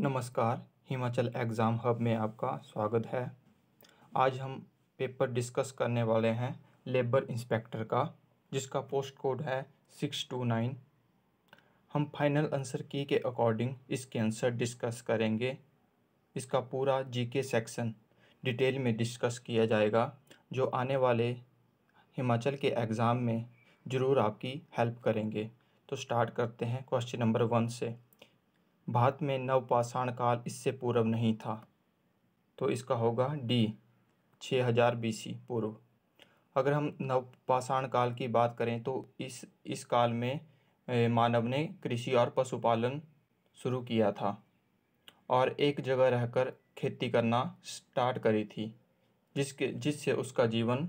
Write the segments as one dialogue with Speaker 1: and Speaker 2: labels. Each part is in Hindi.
Speaker 1: नमस्कार हिमाचल एग्ज़ाम हब में आपका स्वागत है आज हम पेपर डिस्कस करने वाले हैं लेबर इंस्पेक्टर का जिसका पोस्ट कोड है सिक्स टू नाइन हम फाइनल आंसर की के अकॉर्डिंग इसके आंसर डिस्कस करेंगे इसका पूरा जीके सेक्शन डिटेल में डिस्कस किया जाएगा जो आने वाले हिमाचल के एग्ज़ाम में ज़रूर आपकी हेल्प करेंगे तो स्टार्ट करते हैं क्वेश्चन नंबर वन से भारत में नवपाषाण काल इससे पूर्व नहीं था तो इसका होगा डी 6000 बीसी पूर्व अगर हम नवपाषाण काल की बात करें तो इस इस काल में मानव ने कृषि और पशुपालन शुरू किया था और एक जगह रहकर खेती करना स्टार्ट करी थी जिसके जिससे उसका जीवन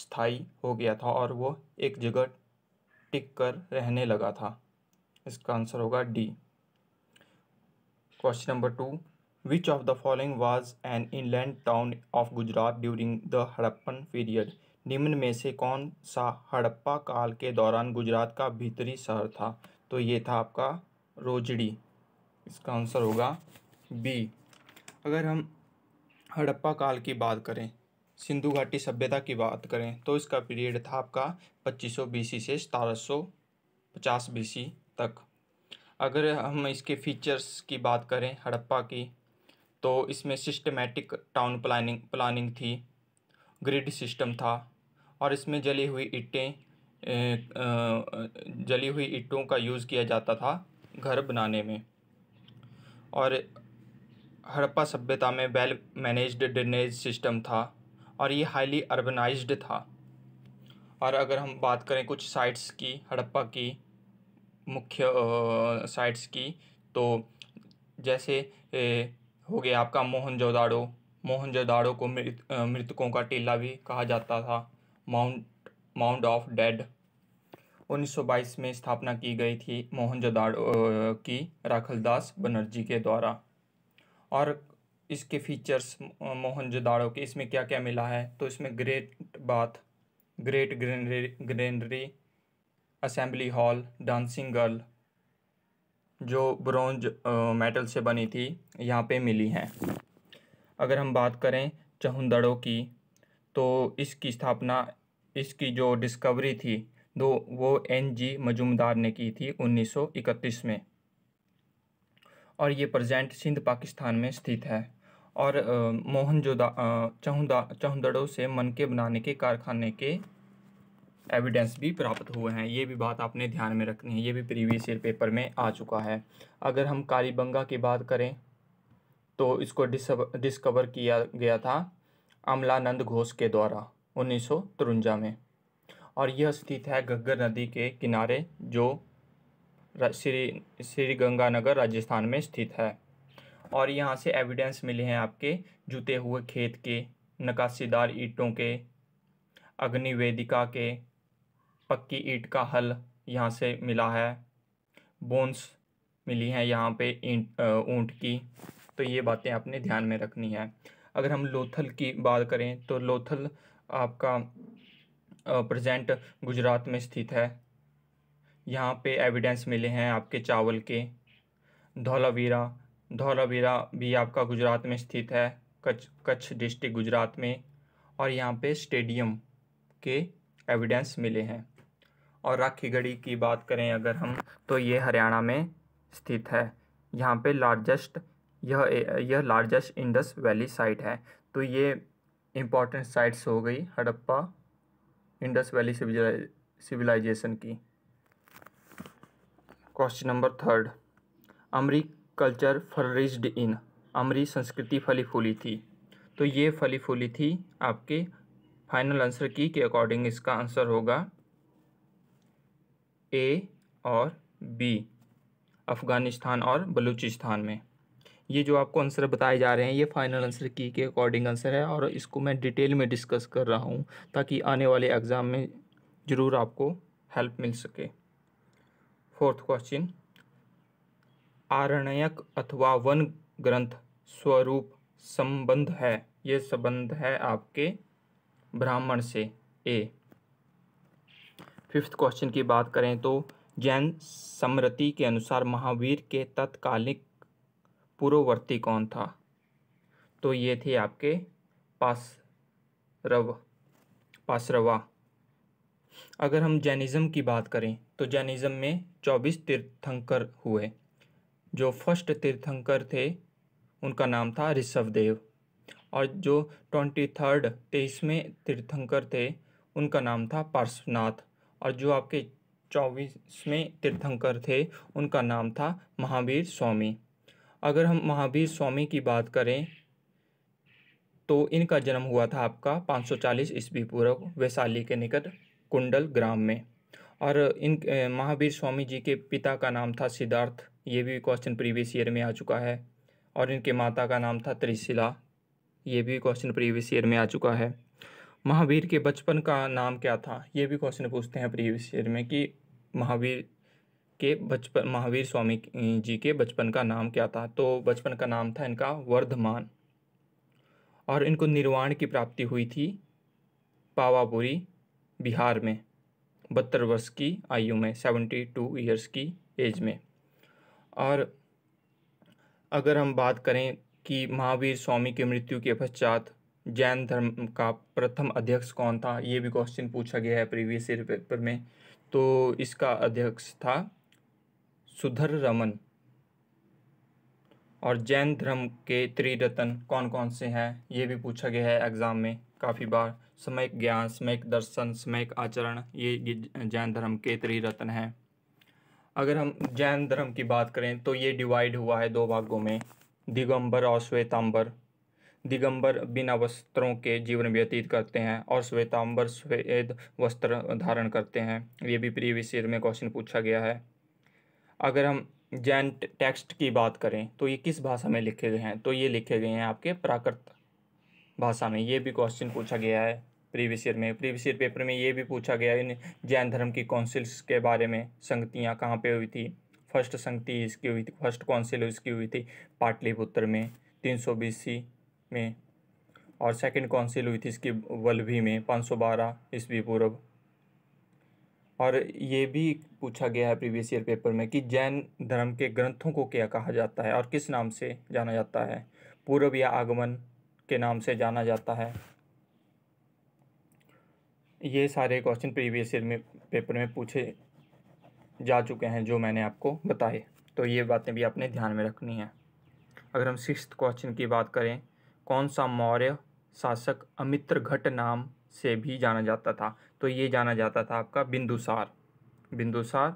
Speaker 1: स्थायी हो गया था और वो एक जगह टिक कर रहने लगा था इसका आंसर होगा D question number two which of the following was an inland town of Gujarat during the Harappan period निम्न में से कौन सा हड़प्पा काल के दौरान गुजरात का भीतरी शहर था तो ये था आपका रोजड़ी इसका आंसर होगा बी अगर हम हड़प्पा काल की बात करें सिंधु घाटी सभ्यता की बात करें तो इसका पीरियड था आपका 2500 बीसी से सतारह बीसी तक अगर हम इसके फीचर्स की बात करें हड़प्पा की तो इसमें सिस्टमेटिक टाउन प्लानिंग प्लानिंग थी ग्रिड सिस्टम था और इसमें जली हुई इट्टें जली हुई इट्टों का यूज़ किया जाता था घर बनाने में और हड़प्पा सभ्यता में वेल मैनेज्ड ड्रेनेज सिस्टम था और ये हाईली अर्बनाइज्ड था और अगर हम बात करें कुछ साइट्स की हड़प्पा की मुख्य साइट्स की तो जैसे ए, हो गया आपका मोहनजोदाड़ो मोहनजोदाड़ो को मृत मृतकों का टीला भी कहा जाता था माउंट माउंट ऑफ डेड 1922 में स्थापना की गई थी मोहनजोदाड़ो की राखलदास बनर्जी के द्वारा और इसके फीचर्स मोहनजोदाड़ो के इसमें क्या क्या मिला है तो इसमें great bath great granary granary assembly hall dancing girl जो ब्रोंज मेटल से बनी थी यहाँ पे मिली हैं अगर हम बात करें चहुंदड़ों की तो इसकी स्थापना इसकी जो डिस्कवरी थी दो वो एन जी मजुमदार ने की थी 1931 में और ये प्रेजेंट सिंध पाकिस्तान में स्थित है और मोहन जोदा चहुदा चहुंदड़ों से मन के बनाने के कारखाने के एविडेंस भी प्राप्त हुए हैं ये भी बात आपने ध्यान में रखनी है ये भी प्रीवियस ईयर पेपर में आ चुका है अगर हम कालीबंगा की बात करें तो इसको डिस्कवर किया गया था अमलानंद घोष के द्वारा उन्नीस में और यह स्थित है गग्गर नदी के किनारे जो श्री श्री गंगानगर राजस्थान में स्थित है और यहाँ से एविडेंस मिले हैं आपके जुते हुए खेत के नक्काशीदार ईंटों के अग्निवेदिका के पक्की ईंट का हल यहाँ से मिला है बोन्स मिली हैं यहाँ पे ईंट ऊँट की तो ये बातें आपने ध्यान में रखनी है अगर हम लोथल की बात करें तो लोथल आपका प्रेजेंट गुजरात में स्थित है यहाँ पे एविडेंस मिले हैं आपके चावल के धौलावीरा धौलावीरा भी आपका गुजरात में स्थित है कच्छ कच्छ डिस्ट्रिक्ट गुजरात में और यहाँ पे स्टेडियम के एविडेंस मिले हैं और राखी गढ़ी की बात करें अगर हम तो ये हरियाणा में स्थित है यहाँ पे लार्जेस्ट यह यह लार्जेस्ट इंडस वैली साइट है तो ये इम्पोर्टेंट साइट्स हो गई हड़प्पा इंडस वैली सिविलाइजेशन की question number third Amri culture flourished in Amri संस्कृति फली फूली थी तो ये फली फूली थी आपके फाइनल आंसर की के अकॉर्डिंग इसका आंसर होगा ए और बी अफ़गानिस्तान और बलूचिस्तान में ये जो आपको आंसर बताए जा रहे हैं ये फाइनल आंसर की के अकॉर्डिंग आंसर है और इसको मैं डिटेल में डिस्कस कर रहा हूँ ताकि आने वाले एग्ज़ाम में ज़रूर आपको हेल्प मिल सके फोर्थ क्वेश्चन आरणयक अथवा वन ग्रंथ स्वरूप संबंध है ये संबंध है आपके ब्राह्मण से ए फिफ्थ क्वेश्चन की बात करें तो जैन समृति के अनुसार महावीर के तत्कालिक पूर्ववर्ती कौन था तो ये थे आपके पास रव पासरवा अगर हम जैनिज़्म की बात करें तो जैनिज़्म में चौबीस तीर्थंकर हुए जो फर्स्ट तीर्थंकर थे उनका नाम था ऋषभदेव और जो ट्वेंटी थर्ड तेईसवें तीर्थंकर थे उनका नाम था पार्श्वनाथ और जो आपके चौबीसवें तीर्थंकर थे उनका नाम था महावीर स्वामी अगर हम महावीर स्वामी की बात करें तो इनका जन्म हुआ था आपका 540 ईस्वी पूर्व वैशाली के निकट कुंडल ग्राम में और इन महावीर स्वामी जी के पिता का नाम था सिद्धार्थ ये भी क्वेश्चन प्रीवियस ईयर में आ चुका है और इनके माता का नाम था त्रिशिला ये भी क्वेश्चन प्रीवियस ईयर में आ चुका है महावीर के बचपन का नाम क्या था ये भी क्वेश्चन पूछते हैं प्रीवियस ईयर में कि महावीर के बचपन महावीर स्वामी जी के बचपन का नाम क्या था तो बचपन का नाम था इनका वर्धमान और इनको निर्वाण की प्राप्ति हुई थी पावापुरी बिहार में बहत्तर वर्ष की आयु में सेवेंटी टू ईयर्स की एज में और अगर हम बात करें कि महावीर स्वामी की मृत्यु के पश्चात जैन धर्म का प्रथम अध्यक्ष कौन था ये भी क्वेश्चन पूछा गया है प्रीवियस ईयर पेपर में तो इसका अध्यक्ष था सुधर रमन और जैन धर्म के त्रिरत्न कौन कौन से हैं ये भी पूछा गया है एग्ज़ाम में काफ़ी बार समय ज्ञान समयिक दर्शन समयिक आचरण ये जैन धर्म के त्रिरत्न हैं अगर हम जैन धर्म की बात करें तो ये डिवाइड हुआ है दो भागों में दिगंबर और श्वेतांबर दिगंबर बिना वस्त्रों के जीवन व्यतीत करते हैं और श्वेतांबर श्वेद वस्त्र धारण करते हैं ये भी प्रीवियस ईयर में क्वेश्चन पूछा गया है अगर हम जैन टेक्स्ट की बात करें तो ये किस भाषा में लिखे गए हैं तो ये लिखे गए हैं आपके प्राकृत भाषा में ये भी क्वेश्चन पूछा गया है प्रीवियस ईयर में प्रीवियस ईयर पेपर में ये भी पूछा गया इन जैन धर्म की कौंसिल्स के बारे में संगतियाँ कहाँ पे हुई थी फर्स्ट संगति इसकी हुई थी फर्स्ट कौंसिल इसकी हुई थी पाटलिपुत्र में तीन सौ बीस में और सेकेंड काउंसिल हुई थी इसकी वल्भी में पाँच सौ बारह ईस्वी पूर्व और ये भी पूछा गया है प्रीवियस ईयर पेपर में कि जैन धर्म के ग्रंथों को क्या कहा जाता है और किस नाम से जाना जाता है पूर्व या आगमन के नाम से जाना जाता है ये सारे क्वेश्चन प्रीवियस ईयर में पेपर में पूछे जा चुके हैं जो मैंने आपको बताए तो ये बातें भी आपने ध्यान में रखनी है अगर हम सिक्स क्वेश्चन की बात करें कौन सा मौर्य शासक अमित्रघट नाम से भी जाना जाता था तो ये जाना जाता था आपका बिंदुसार बिंदुसार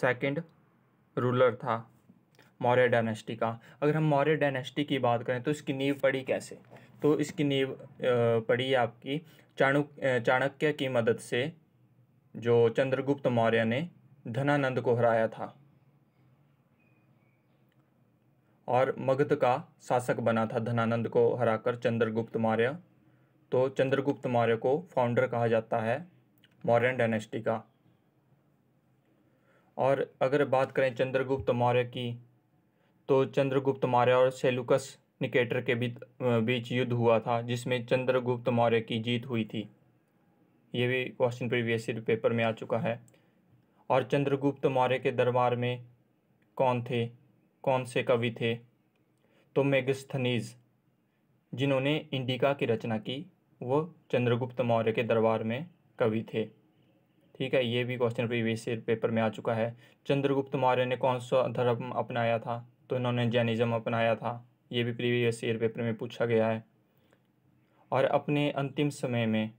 Speaker 1: सेकंड रूलर था मौर्य डायनेस्टी का अगर हम मौर्य डायनेस्टी की बात करें तो इसकी नींव पड़ी कैसे तो इसकी नींव पड़ी आपकी चाणु चाणक्य की मदद से जो चंद्रगुप्त मौर्य ने धनानंद को हराया था और मगध का शासक बना था धनानंद को हराकर चंद्रगुप्त मौर्य तो चंद्रगुप्त मौर्य को फाउंडर कहा जाता है मौर्यन डायनेस्टी का और अगर बात करें चंद्रगुप्त मौर्य की तो चंद्रगुप्त मौर्य और सेलुकस निकेटर के बीच युद्ध हुआ था जिसमें चंद्रगुप्त मौर्य की जीत हुई थी ये भी क्वेश्चन प्रीवियस ईयर पेपर में आ चुका है और चंद्रगुप्त मौर्य के दरबार में कौन थे कौन से कवि थे तो मेगस्थनीज जिन्होंने इंडिका की रचना की वो चंद्रगुप्त मौर्य के दरबार में कवि थे ठीक है ये भी क्वेश्चन प्रीवियस ईयर पेपर में आ चुका है चंद्रगुप्त मौर्य ने कौन सा धर्म अपनाया था तो इन्होंने जैनिज़्म अपनाया था ये भी प्रीवियस ईयर पेपर में पूछा गया है और अपने अंतिम समय में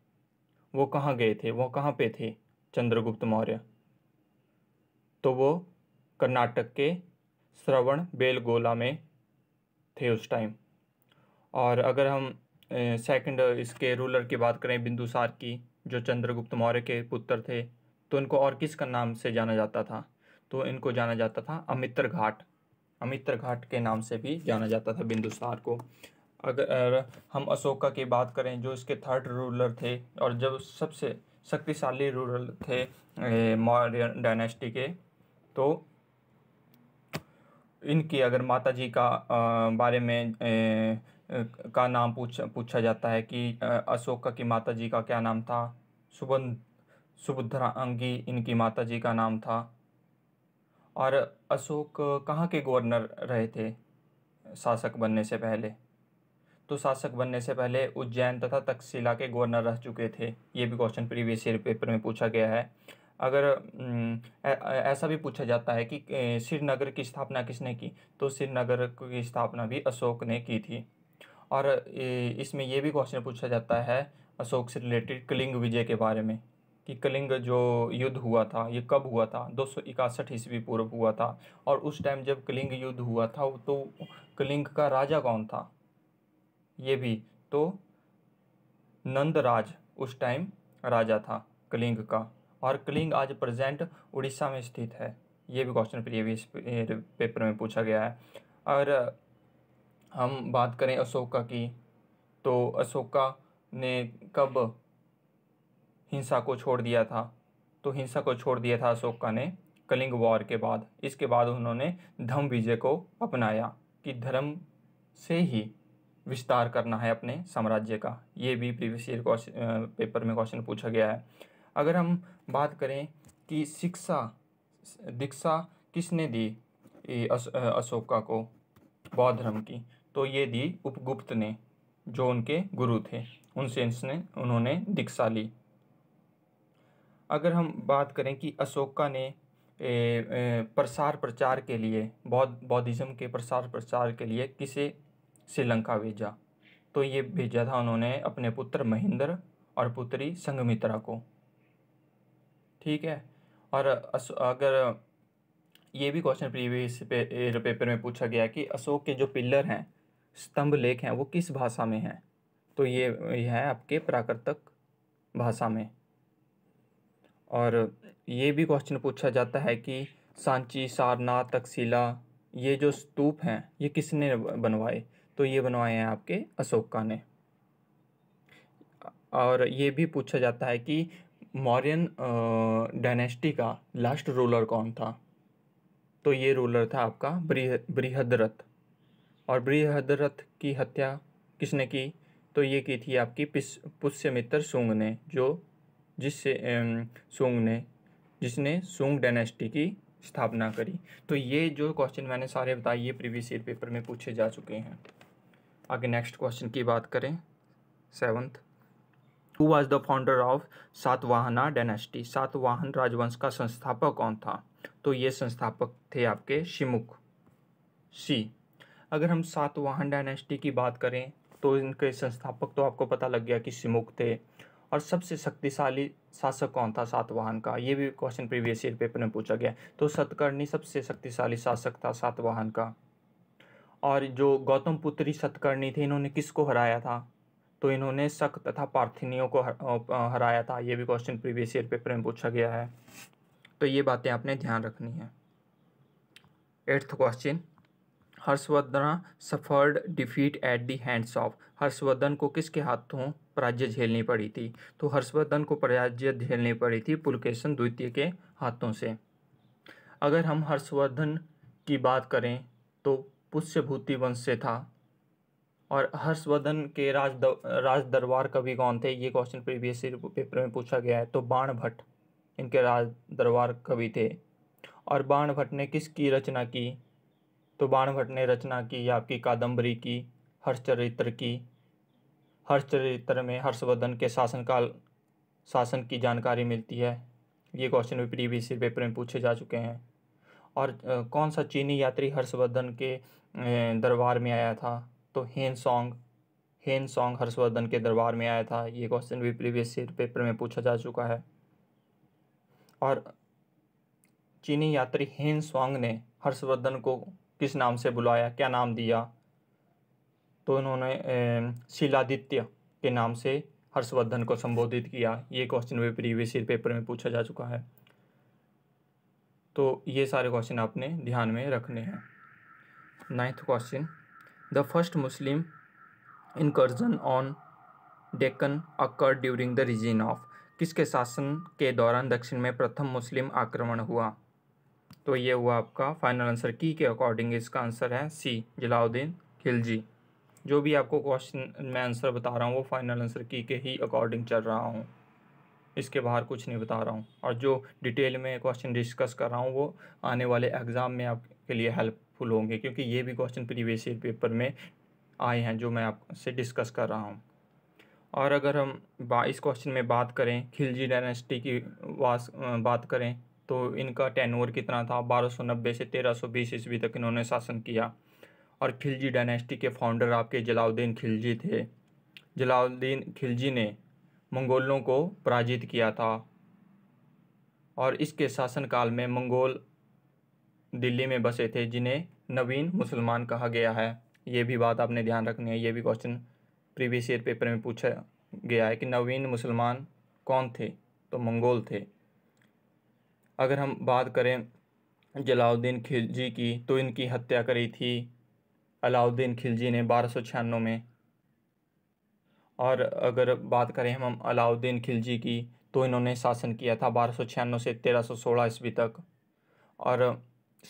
Speaker 1: वो कहाँ गए थे वो कहाँ पे थे चंद्रगुप्त मौर्य तो वो कर्नाटक के श्रवण बेलगोला में थे उस टाइम और अगर हम सेकंड इसके रूलर की बात करें बिंदुसार की जो चंद्रगुप्त मौर्य के पुत्र थे तो इनको और किस का नाम से जाना जाता था तो इनको जाना जाता था अमित्र घाट अमित्र घाट के नाम से भी जाना जाता था बिंदुसार को अगर हम अशोका की बात करें जो इसके थर्ड रूलर थे और जब सबसे शक्तिशाली रूलर थे मौर्य डायनेस्टी के तो इनकी अगर माता जी का बारे में का नाम पूछ पूछा जाता है कि अशोक की माता जी का क्या नाम था सुबन अंगी इनकी माता जी का नाम था और अशोक कहाँ के गवर्नर रहे थे शासक बनने से पहले तो शासक बनने से पहले उज्जैन तथा तक्षशिला के गवर्नर रह चुके थे ये भी क्वेश्चन प्रीवियस ईयर पेपर में पूछा गया है अगर ऐसा भी पूछा जाता है कि श्रीनगर की स्थापना किसने की तो श्रीनगर की स्थापना भी अशोक ने की थी और इसमें यह भी क्वेश्चन पूछा जाता है अशोक से रिलेटेड कलिंग विजय के बारे में कि कलिंग जो युद्ध हुआ था ये कब हुआ था दो सौ इकसठ ईस्वी पूर्व हुआ था और उस टाइम जब कलिंग युद्ध हुआ था तो कलिंग का राजा कौन था ये भी तो नंदराज उस टाइम राजा था कलिंग का और कलिंग आज प्रेजेंट उड़ीसा में स्थित है ये भी क्वेश्चन प्रीवियस पेपर में पूछा गया है और हम बात करें अशोका की तो अशोका ने कब हिंसा को छोड़ दिया था तो हिंसा को छोड़ दिया था अशोका ने कलिंग वॉर के बाद इसके बाद उन्होंने धम्म विजय को अपनाया कि धर्म से ही विस्तार करना है अपने साम्राज्य का ये भी प्रीवियस ईयर पेपर में क्वेश्चन पूछा गया है अगर हम बात करें कि शिक्षा दीक्षा किसने दी अश, अशोका को बौद्ध धर्म की तो ये दी उपगुप्त ने जो उनके गुरु थे उनसे इसने उन्होंने दीक्षा ली अगर हम बात करें कि अशोका ने ए, ए, प्रसार प्रचार के लिए बौद्ध बौद्धिज़्म के प्रसार प्रचार के लिए किसे श्रीलंका भेजा तो ये भेजा था उन्होंने अपने पुत्र महेंद्र और पुत्री संगमित्रा को ठीक है और अगर ये भी क्वेश्चन प्रीवियस पेपर में पूछा गया कि अशोक के जो पिल्लर हैं स्तंभ लेख हैं वो किस भाषा में हैं तो ये है आपके प्राकृतक भाषा में और ये भी क्वेश्चन पूछा जाता है कि सांची सारनाथ तकसीला ये जो स्तूप हैं ये किसने बनवाए तो ये बनवाए हैं आपके अशोका ने और ये भी पूछा जाता है कि मौर्यन डायनेस्टी का लास्ट रूलर कौन था तो ये रूलर था आपका बृहद्रथ और बृहद्रथ की हत्या किसने की तो ये की थी आपकी पिस पुष्यमित्र सुंग ने जो जिससे सुंग ने जिसने सुंग डायनेस्टी की स्थापना करी तो ये जो क्वेश्चन मैंने सारे बताए ये प्रीवियस ईयर पेपर में पूछे जा चुके हैं आगे नेक्स्ट क्वेश्चन की बात करें seventh who was the founder of Satavahana dynasty Satavahana राजवंश का संस्थापक कौन था तो ये संस्थापक थे आपके शिमुख सी अगर हम सातवाहन डायनेस्टी की बात करें तो इनके संस्थापक तो आपको पता लग गया कि शिमुख थे और सबसे शक्तिशाली शासक कौन था सातवाहन का ये भी क्वेश्चन प्रीवियस ईयर पेपर में पूछा गया तो सतकर्णी सबसे शक्तिशाली शासक था सातवाहन का और जो गौतम पुत्री सतकर्णी थे इन्होंने किसको हराया था तो इन्होंने शक तथा पार्थिनियों को हराया था ये भी क्वेश्चन प्रीवियस ईयर पेपर में पूछा गया है तो ये बातें आपने ध्यान रखनी है eighth question Harshavardhana suffered defeat at the hands of Harshavardhana को किसके हाथों पराजय झेलनी पड़ी थी तो हर्षवर्धन को पराजय झेलनी पड़ी थी पुलकेशन द्वितीय के हाथों से अगर हम हर्षवर्धन की बात करें तो पुष्यभूति वंश से था और हर्षवर्धन के राज राज दरबार कवि कौन थे ये क्वेश्चन प्रीवियस पेपर में पूछा गया है तो बाण भट्ट इनके राज दरबार कवि थे और बाण भट्ट ने किसकी रचना की तो बाण भट्ट ने रचना की आपकी कादम्बरी की हर्षचरित्र की हर्षचरित्र में हर्षवर्धन के शासनकाल शासन की जानकारी मिलती है ये क्वेश्चन भी प्रीवियस पेपर में पूछे जा चुके हैं और कौन सा चीनी यात्री हर्षवर्धन के दरबार में आया था तो हेन सॉन्ग हेन सॉन्ग हर्षवर्धन के दरबार में आया था ये क्वेश्चन भी प्रीवियस ईयर पेपर में पूछा जा चुका है और चीनी यात्री हेन सॉन्ग ने हर्षवर्धन को किस नाम से बुलाया क्या नाम दिया तो उन्होंने शिलादित्य के नाम से हर्षवर्धन को संबोधित किया ये क्वेश्चन भी प्रीवियस ईयर पेपर में पूछा जा चुका है तो ये सारे क्वेश्चन आपने ध्यान में रखने हैं ninth question The first Muslim incursion on Deccan occurred during the region of किसके शासन के दौरान दक्षिण में प्रथम मुस्लिम आक्रमण हुआ तो ये हुआ आपका फाइनल आंसर की के अकॉर्डिंग इसका आंसर है सी जलाउद्दीन खिलजी जो भी आपको क्वेश्चन मैं आंसर बता रहा हूँ वो फाइनल आंसर की के ही अकॉर्डिंग चल रहा हूँ इसके बाहर कुछ नहीं बता रहा हूँ और जो डिटेल में क्वेश्चन डिस्कस कर रहा हूँ वो आने वाले एग्ज़ाम में आपके लिए हेल्प हेल्पफुल होंगे क्योंकि ये भी क्वेश्चन प्रीवियस ईयर पेपर में आए हैं जो मैं आपसे डिस्कस कर रहा हूँ और अगर हम इस क्वेश्चन में बात करें खिलजी डायनेस्टी की वास बात करें तो इनका टेन कितना था बारह से तेरह सौ ईस्वी तक इन्होंने शासन किया और खिलजी डायनेस्टी के फाउंडर आपके जलाउद्दीन खिलजी थे जलाउद्दीन खिलजी ने मंगोलों को पराजित किया था और इसके शासनकाल में मंगोल दिल्ली में बसे थे जिन्हें नवीन मुसलमान कहा गया है ये भी बात आपने ध्यान रखनी है ये भी क्वेश्चन प्रीवियस ईयर पेपर में पूछा गया है कि नवीन मुसलमान कौन थे तो मंगोल थे अगर हम बात करें जलाउद्दीन खिलजी की तो इनकी हत्या करी थी अलाउद्दीन खिलजी ने बारह सौ छियानवे में और अगर बात करें हम अलाउद्दीन खिलजी की तो इन्होंने शासन किया था बारह सौ छियानवे से तेरह सौ सोलह ईस्वी तक और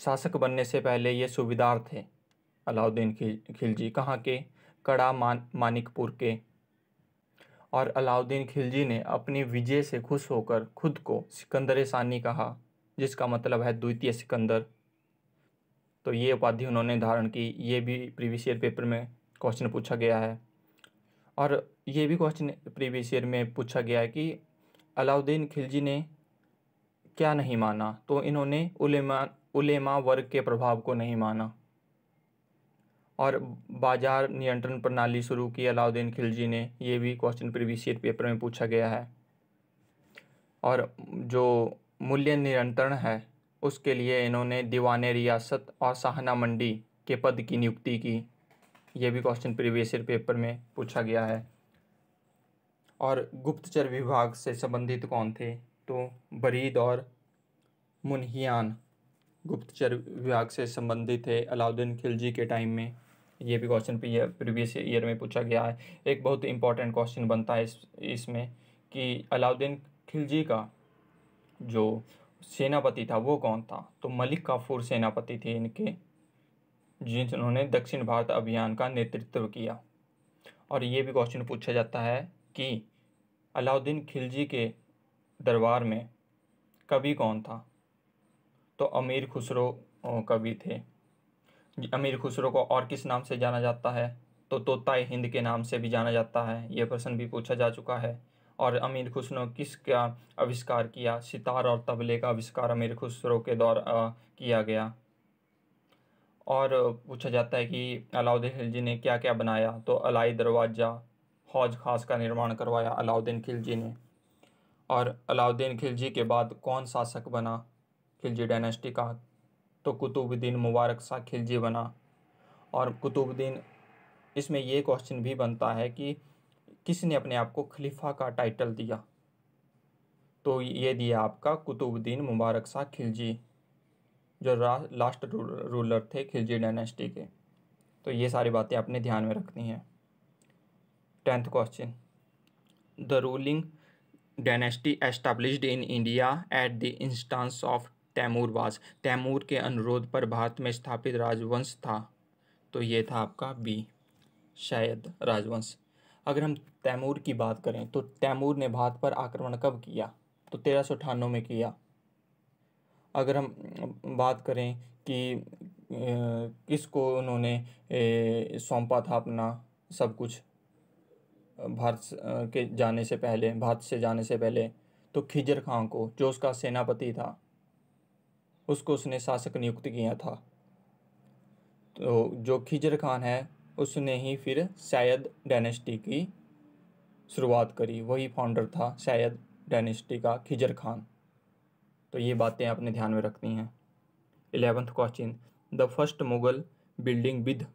Speaker 1: शासक बनने से पहले ये सूबेदार थे अलाउद्दीन खिल खिलजी कहाँ के कड़ा मान मानिकपुर के और अलाउद्दीन खिलजी ने अपनी विजय से खुश होकर खुद को सिकंदर सानी कहा जिसका मतलब है द्वितीय सिकंदर तो ये उपाधि उन्होंने धारण की ये भी प्रीवियस ईयर पेपर में क्वेश्चन पूछा गया है और ये भी क्वेश्चन प्रीवियस ईयर में पूछा गया है कि अलाउद्दीन खिलजी ने क्या नहीं माना तो इन्होंने उलेमा उलेमा वर्ग के प्रभाव को नहीं माना और बाजार नियंत्रण प्रणाली शुरू की अलाउद्दीन खिलजी ने ये भी क्वेश्चन प्रीवियस ईयर पेपर में पूछा गया है और जो मूल्य नियंत्रण है उसके लिए इन्होंने दीवान रियासत और सहना मंडी के पद की नियुक्ति की यह भी क्वेश्चन प्रीवियस ईयर पेपर में पूछा गया है और गुप्तचर विभाग से संबंधित कौन थे तो बरीद और मुनहियान गुप्तचर विभाग से संबंधित है अलाउद्दीन खिलजी के टाइम में ये भी क्वेश्चन प्रीवियस ईयर में पूछा गया है एक बहुत ही इंपॉर्टेंट क्वेश्चन बनता है इस इसमें कि अलाउद्दीन खिलजी का जो सेनापति था वो कौन था तो मलिक काफूर सेनापति थे इनके जिन्होंने दक्षिण भारत अभियान का नेतृत्व किया और ये भी क्वेश्चन पूछा जाता है कि अलाउद्दीन खिलजी के दरबार में कवि कौन था तो अमीर खुसरो कवि थे अमीर खुसरो को और किस नाम से जाना जाता है तो तोता हिंद के नाम से भी जाना जाता है ये प्रश्न भी पूछा जा चुका है और अमीर खुसरो किस का आविष्कार किया सितार और तबले का आविष्कार अमीर खुसरो के द्वारा किया गया और पूछा जाता है कि अलाउद्दीन खिलजी ने क्या क्या बनाया तो अलाई दरवाज़ा हौज खास का निर्माण करवाया अलाउद्दीन खिलजी ने और अलाउद्दीन खिलजी के बाद कौन शासक बना खिलजी डायनेस्टी का तो कुतुबुद्दीन मुबारक शाह खिलजी बना और कुतुबुद्दीन इसमें ये क्वेश्चन भी बनता है कि किसने अपने आप को खलीफा का टाइटल दिया तो ये दिया आपका कुतुबुद्दीन मुबारक शाह खिलजी जो लास्ट रूलर थे खिलजी डायनेस्टी के तो ये सारी बातें आपने ध्यान में रखनी है tenth question the ruling dynasty established in India at the instance of Timur was Timur के अनुरोध पर भारत में स्थापित राजवंश था तो ये था आपका बी शायद राजवंश अगर हम तैमूर की बात करें तो तैमूर ने भारत पर आक्रमण कब किया तो तेरह सौ अठानवे में किया अगर हम बात करें कि किसको उन्होंने सौंपा था अपना सब कुछ भारत के जाने से पहले भारत से जाने से पहले तो खिजर खां को जो उसका सेनापति था उसको उसने शासक नियुक्त किया था तो जो खिजर खान है उसने ही फिर शायद डायनेस्टी की शुरुआत करी वही फाउंडर था शायद डायनेस्टी का खिजर खान तो ये बातें आपने ध्यान में रखनी हैं eleventh question the first Mughal building with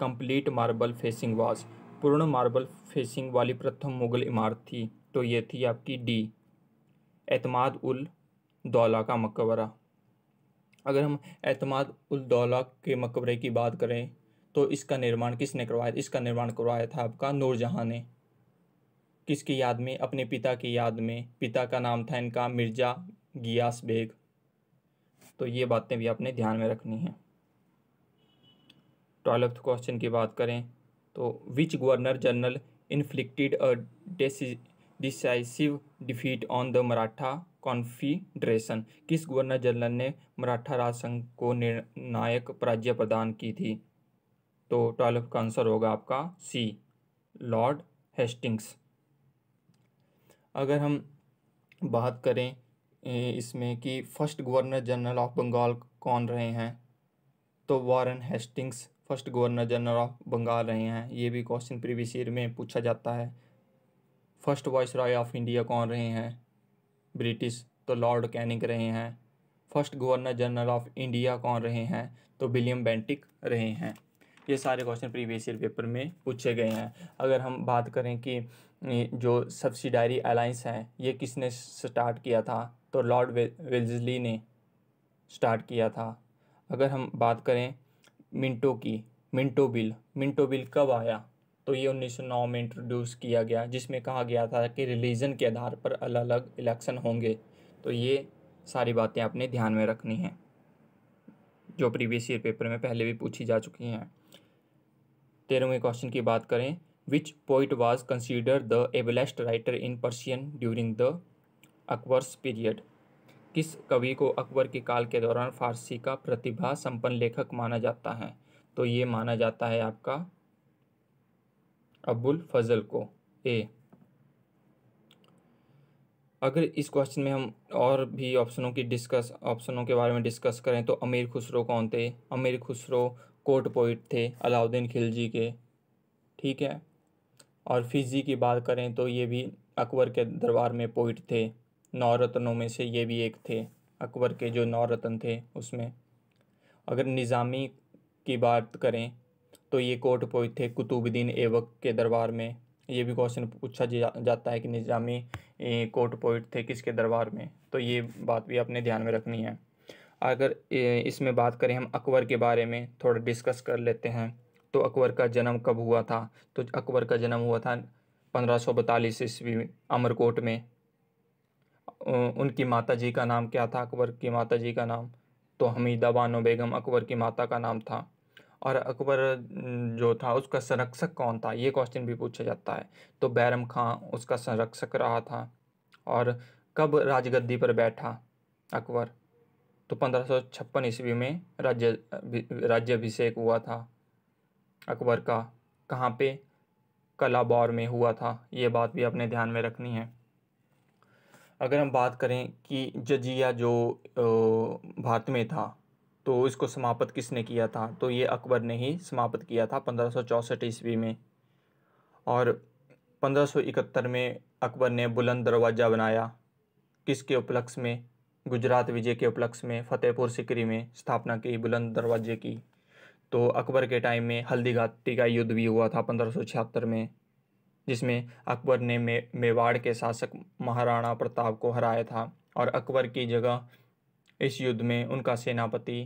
Speaker 1: complete marble facing was पूर्ण मार्बल फेसिंग वाली प्रथम मुगल इमारत थी तो ये थी आपकी डी एतमाद उल दौला का मकबरा अगर हम एतमाद उल दौला के मकबरे की बात करें तो इसका निर्माण किसने करवाया इसका निर्माण करवाया था आपका नूरजहाँ ने किसकी याद में अपने पिता की याद में पिता का नाम था इनका मिर्ज़ा गियास बेग तो ये बातें भी आपने ध्यान में रखनी हैं ट्वेल्थ क्वेश्चन की बात करें तो which governor general inflicted a decisive defeat on the Maratha confederation किस गवर्नर जनरल ने मराठा राज संघ को निर्णायक पराजय प्रदान की थी तो ट्वेल्व का आंसर होगा आपका सी लॉर्ड हेस्टिंग्स अगर हम बात करें इसमें कि first governor general of Bengal कौन रहे हैं तो Warren Hastings first governor general of Bengal रहे हैं ये भी क्वेश्चन प्रीवियस ईयर में पूछा जाता है first viceroy of India कौन रहे हैं ब्रिटिश तो लॉर्ड कैनिंग रहे हैं first governor general of India कौन रहे हैं तो विलियम बेंटिक रहे हैं ये सारे क्वेश्चन प्रीवियस ईयर पेपर में पूछे गए हैं अगर हम बात करें कि जो सब्सिडारी अलाइंस हैं ये किसने स्टार्ट किया था तो लॉर्ड वेल्जली ने स्टार्ट किया था अगर हम बात करें मिंटो की मिंटो बिल मिंटो बिल कब आया तो ये 1909 में इंट्रोड्यूस किया गया जिसमें कहा गया था कि रिलीजन के आधार पर अलग अलग इलेक्शन होंगे तो ये सारी बातें आपने ध्यान में रखनी हैं जो प्रीवियस ईयर पेपर में पहले भी पूछी जा चुकी हैं तेरहवें क्वेश्चन की बात करें which poet was consider the ablest writer in Persian during the Akbar's period किस कवि को अकबर के काल के दौरान फारसी का प्रतिभा संपन्न लेखक माना जाता है तो ये माना जाता है आपका अबुल फजल को ए अगर इस क्वेश्चन में हम और भी ऑप्शनों की डिस्कस ऑप्शनों के बारे में डिस्कस करें तो अमीर खुसरो कौन थे अमीर खुसरो कोट पोइट थे अलाउद्दीन खिलजी के ठीक है और फिजी की बात करें तो ये भी अकबर के दरबार में पोइट थे नौ रत्नों में से ये भी एक थे अकबर के जो नौ रत्न थे उसमें अगर निज़ामी की बात करें तो ये कोर्ट पोई थे कुतुबुद्दीन ऐबक के दरबार में ये भी क्वेश्चन पूछा जा, जाता है कि निज़ामी कोर्ट पोइट थे किसके दरबार में तो ये बात भी आपने ध्यान में रखनी है अगर इसमें बात करें हम अकबर के बारे में थोड़ा डिस्कस कर लेते हैं तो अकबर का जन्म कब हुआ था तो अकबर का जन्म हुआ था पंद्रह सौ बतालीस ईस्वी अमरकोट में उनकी माता जी का नाम क्या था अकबर की माता जी का नाम तो हमीदा बानो बेगम अकबर की माता का नाम था और अकबर जो था उसका संरक्षक कौन था ये क्वेश्चन भी पूछा जाता है तो बैरम खां उसका संरक्षक रहा था और कब राजगद्दी पर बैठा अकबर तो पंद्रह ईस्वी में राज्य राज्यभिषेक हुआ था अकबर का कहाँ पे कलाबौर में हुआ था ये बात भी अपने ध्यान में रखनी है अगर हम बात करें कि जजिया जो भारत में था तो इसको समाप्त किसने किया था तो ये अकबर ने ही समाप्त किया था पंद्रह ईस्वी में और 1571 में अकबर ने बुलंद दरवाज़ा बनाया किसके उपलक्ष्य में गुजरात विजय के उपलक्ष्य में फतेहपुर सिकरी में स्थापना की बुलंद दरवाजे की तो अकबर के टाइम में हल्दी घाटी का युद्ध भी हुआ था पंद्रह में जिसमें अकबर ने मे मेवाड़ के शासक महाराणा प्रताप को हराया था और अकबर की जगह इस युद्ध में उनका सेनापति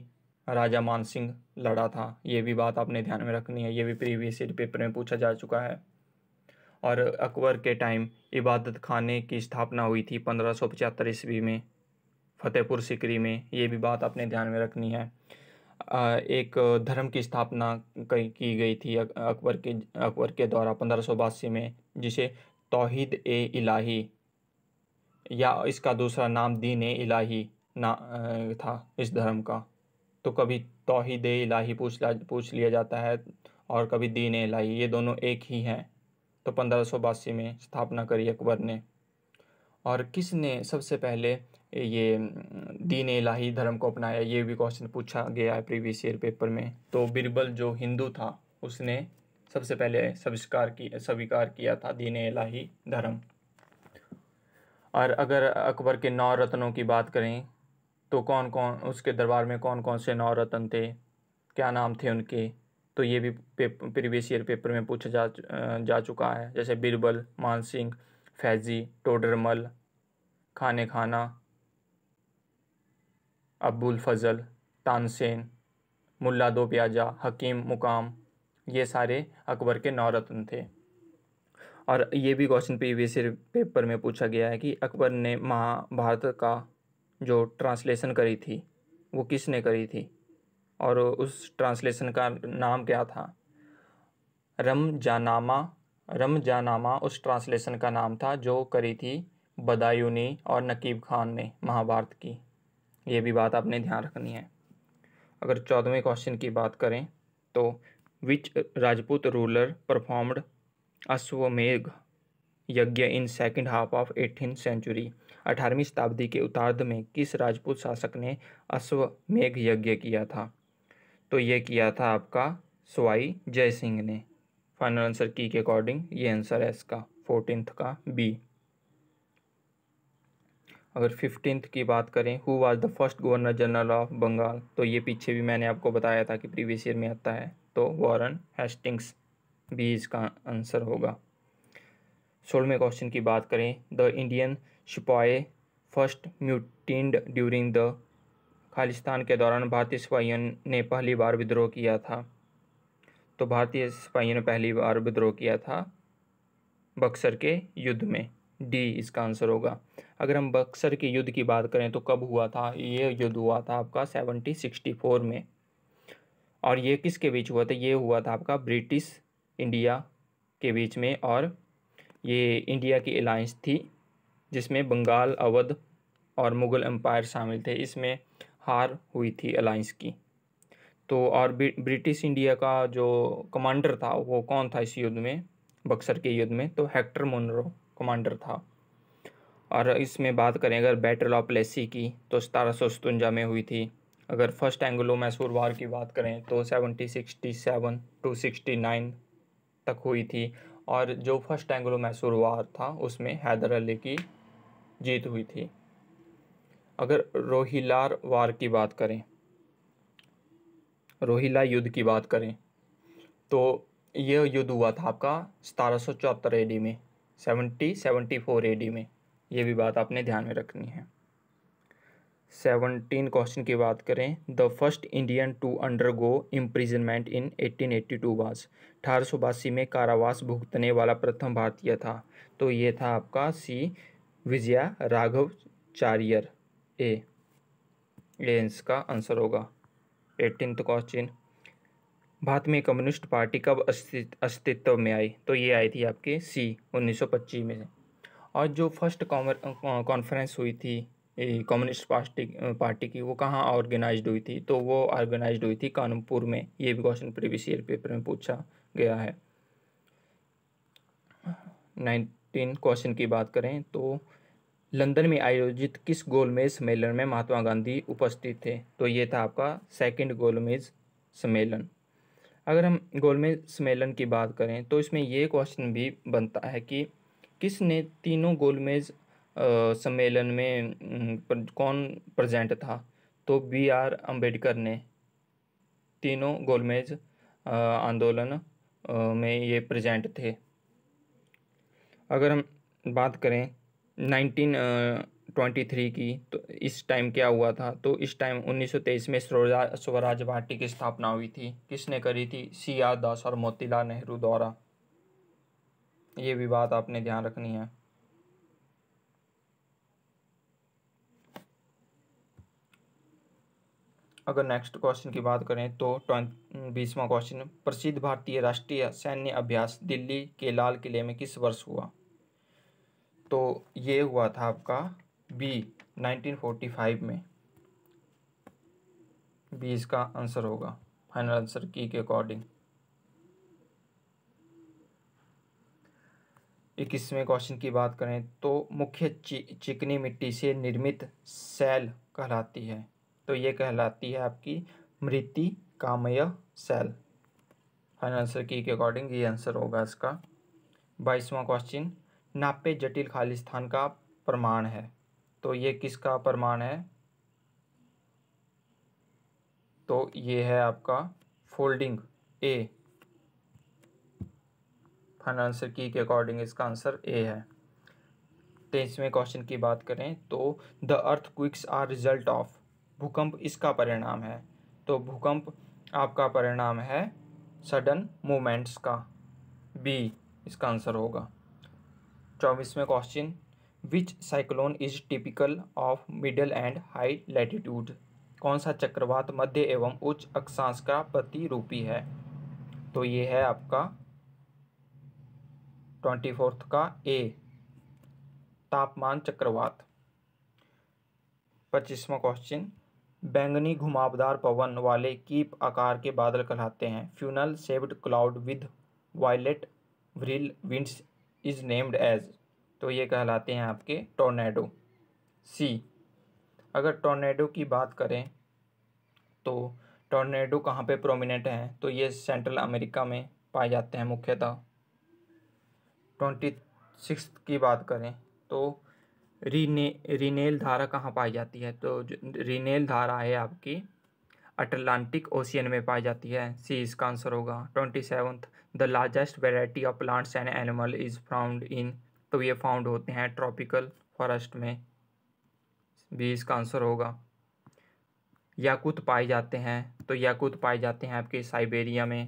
Speaker 1: राजा मान सिंह लड़ा था ये भी बात आपने ध्यान में रखनी है ये भी प्रीवियस ईयर पेपर में पूछा जा चुका है और अकबर के टाइम इबादत खाने की स्थापना हुई थी पंद्रह सौ पचहत्तर ईस्वी में फतेहपुर सिकरी में ये भी बात आपने ध्यान में रखनी है एक धर्म की स्थापना की गई थी अकबर के अकबर के द्वारा पंद्रह सौ बासी में जिसे तोहिद ए इलाही या इसका दूसरा नाम दीन ए इलाही ना था इस धर्म का तो कभी तोहद इलाही पूछ पूछ लिया जाता है और कभी दीन इलाही ये दोनों एक ही हैं तो पंद्रह सौ बासी में स्थापना करी अकबर ने और किसने सबसे पहले ये दीन इलाही धर्म को अपनाया ये भी क्वेश्चन पूछा गया है प्रीवियस ईयर पेपर में तो बिरबल जो हिंदू था उसने सबसे पहले स्वीकार की स्वीकार किया था दीन इलाही धर्म और अगर अकबर के नौ रत्नों की बात करें तो कौन कौन उसके दरबार में कौन कौन से नौ थे क्या नाम थे उनके तो ये भी प्रीवियस ईयर पेपर में पूछा जा जा चुका है जैसे बीरबल मानसिंह फैजी टोडरमल खाने खाना अबुल फजल तानसेन मुल्ला दो प्याजा हकीम मुकाम ये सारे अकबर के नौ थे और ये भी क्वेश्चन प्रीवियस पेपर में पूछा गया है कि अकबर ने महाभारत का जो ट्रांसलेशन करी थी वो किसने करी थी और उस ट्रांसलेशन का नाम क्या था रम जानामा रम जानामा उस ट्रांसलेशन का नाम था जो करी थी बदायूनी और नकीब खान ने महाभारत की ये भी बात आपने ध्यान रखनी है अगर चौदहवें क्वेश्चन की बात करें तो which Rajput ruler performed Ashwamedha yagna in second half of eighteen century अठारहवीं शताब्दी के उतार्ध में किस राजपूत शासक ने अश्वमेघ यज्ञ किया था तो ये किया था आपका स्वाई जय सिंह ने फाइनल आंसर की के अकॉर्डिंग ये आंसर है इसका फोर्टीनथ का बी अगर फिफ्टींथ की बात करें who was the first governor general of Bengal तो ये पीछे भी मैंने आपको बताया था कि प्रीवियस ईयर में आता है तो वॉरन हेस्टिंग्स भी इसका आंसर होगा सोलहवें क्वेश्चन की बात करें the Indian sepoy first mutinied during the Khalistan के दौरान भारतीय सिपाहियों ने पहली बार विद्रोह किया था तो भारतीय सिपाहियों ने पहली बार विद्रोह किया था बक्सर के युद्ध में डी इसका आंसर होगा अगर हम बक्सर के युद्ध की बात करें तो कब हुआ था ये युद्ध हुआ था आपका सेवनटीन सिक्सटी फोर में और ये किसके बीच हुआ था ये हुआ था आपका ब्रिटिश इंडिया के बीच में और ये इंडिया की अलायंस थी जिसमें बंगाल अवध और मुग़ल एम्पायर शामिल थे इसमें हार हुई थी अलाइंस की तो और ब्रिटिश इंडिया का जो कमांडर था वो कौन था इस युद्ध में बक्सर के युद्ध में तो हेक्टर मोनरो कमांडर था और इसमें बात करें अगर बैटल ऑफ लेसी की तो सतारह में हुई थी अगर फर्स्ट एंग्लो मैसूर वार की बात करें तो seventeen sixty seven to sixty nine तक हुई थी और जो फर्स्ट एंग्लो मैसूर वार था उसमें हैदर अली की जीत हुई थी अगर रोहिलार वार की बात करें रोहिला युद्ध की बात करें तो यह युद्ध हुआ था आपका सतारह सौ चौहत्तर एडी में सेवेंटी सेवेंटी फोर एडी में ये भी बात आपने ध्यान में रखनी है सेवनटीन क्वेश्चन की बात करें the first Indian to undergo imprisonment in eighty two was अठारह सौ बासी में कारावास भुगतने वाला प्रथम भारतीय था तो ये था आपका सी विजया राघव चारियर ए ए इसका आंसर होगा एटीन क्वेश्चन भारत में कम्युनिस्ट पार्टी कब अस्तित्व में आई तो ये आई थी आपके सी 1925 में और जो फर्स्ट कॉन्फ्रेंस हुई थी कम्युनिस्ट पार्टी पार्टी की वो कहाँ ऑर्गेनाइज हुई थी तो वो ऑर्गेनाइज हुई थी कानपुर में ये भी क्वेश्चन प्रीवियस ईयर पेपर में पूछा गया है नाइनटीन क्वेश्चन की बात करें तो लंदन में आयोजित किस गोलमेज सम्मेलन में महात्मा गांधी उपस्थित थे तो ये था आपका सेकंड गोलमेज सम्मेलन अगर हम गोलमेज सम्मेलन की बात करें तो इसमें ये क्वेश्चन भी बनता है कि किसने तीनों गोलमेज सम्मेलन में प्र, कौन प्रेजेंट था तो बी आर अम्बेडकर ने तीनों गोलमेज आंदोलन में ये प्रेजेंट थे अगर हम बात करें नाइनटीन ट्वेंटी थ्री की तो इस टाइम क्या हुआ था तो इस टाइम 1923 में स्वराज पार्टी की स्थापना हुई थी किसने करी थी सी आर दास और मोतीलाल नेहरू द्वारा ये भी बात आपने ध्यान रखनी है अगर नेक्स्ट क्वेश्चन की बात करें तो बीसवा क्वेश्चन प्रसिद्ध भारतीय राष्ट्रीय सैन्य अभ्यास दिल्ली के लाल किले में किस वर्ष हुआ तो ये हुआ था आपका बी 1945 में बी इसका आंसर होगा फाइनल आंसर की के अकॉर्डिंग इक्कीसवें क्वेश्चन की बात करें तो मुख्य चि, चिकनी मिट्टी से निर्मित सेल कहलाती है तो ये कहलाती है आपकी मृति कामय सेल फाइनल आंसर की के अकॉर्डिंग ये आंसर होगा इसका बाईसवां क्वेश्चन नापे जटिल खालिस्थान का प्रमाण है तो ये किसका प्रमाण है तो ये है आपका फोल्डिंग ए फाइनल आंसर की के अकॉर्डिंग इसका आंसर ए है तेईसवें तो क्वेश्चन की बात करें तो the earthquakes are result of भूकंप इसका परिणाम है तो भूकंप आपका परिणाम है सडन मूवमेंट्स का बी इसका आंसर होगा चौबीसवें question which cyclone is typical of middle and high latitude कौन सा चक्रवात मध्य एवं उच्च अक्षांश का प्रतिरूपी है तो ये है आपका ट्वेंटी फोर्थ का ए तापमान चक्रवात पच्चीसवा क्वेश्चन बैंगनी घुमावदार पवन वाले कीप आकार के बादल कहलाते हैं funnel shaped cloud with violent whirl winds is named as तो ये कहलाते हैं आपके टोर्नेडो सी अगर टोर्नेडो की बात करें तो टोनेडो कहाँ पे प्रोमिनेंट हैं तो ये सेंट्रल अमेरिका में पाए जाते हैं मुख्यतः ट्वेंटी सिक्स की बात करें तो रीने रीनेल धारा कहाँ पाई जाती है तो रीनेल धारा है आपकी अटलांटिक ओशियन में पाई जाती है सी इसका आंसर होगा twenty seventh the largest variety of plants and animal is found in तो ये फाउंड होते हैं ट्रॉपिकल फॉरेस्ट में भी इसका आंसर होगा याकूत पाए जाते हैं तो याकूत पाए जाते हैं आपके साइबेरिया में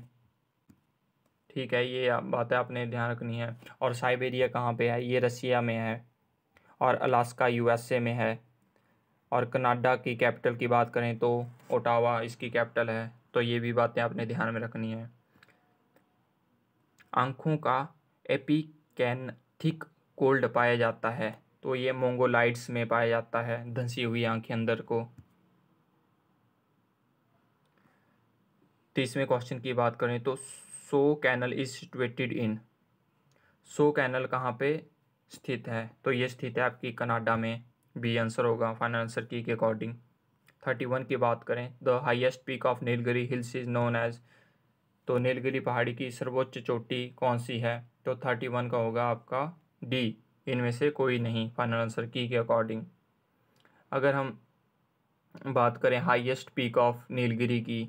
Speaker 1: ठीक है ये बातें आपने ध्यान रखनी है और साइबेरिया कहाँ पे है ये रसिया में है और अलास्का यूएसए में है और कनाडा की कैपिटल की बात करें तो ओटावा इसकी कैपिटल है तो ये भी बातें आपने ध्यान में रखनी है आँखों का एपिकैनथिक कोल्ड पाया जाता है तो ये मोंगोलाइट्स में पाया जाता है धंसी हुई आँखें अंदर को तीसवें क्वेश्चन की बात करें तो Soo canal is situated in Soo canal कहाँ पे स्थित है तो ये स्थित है आपकी कनाडा में बी आंसर होगा फाइनल आंसर की के अकॉर्डिंग थर्टी वन की बात करें द हाइएस्ट पीक ऑफ नीलगिरी Nilgiri hills is known as Nilgiri पहाड़ी की सर्वोच्च चोटी कौन सी है तो थर्टी वन का होगा आपका डी इनमें से कोई नहीं फाइनल आंसर की के अकॉर्डिंग अगर हम बात करें हाईएस्ट पीक ऑफ नीलगिरी की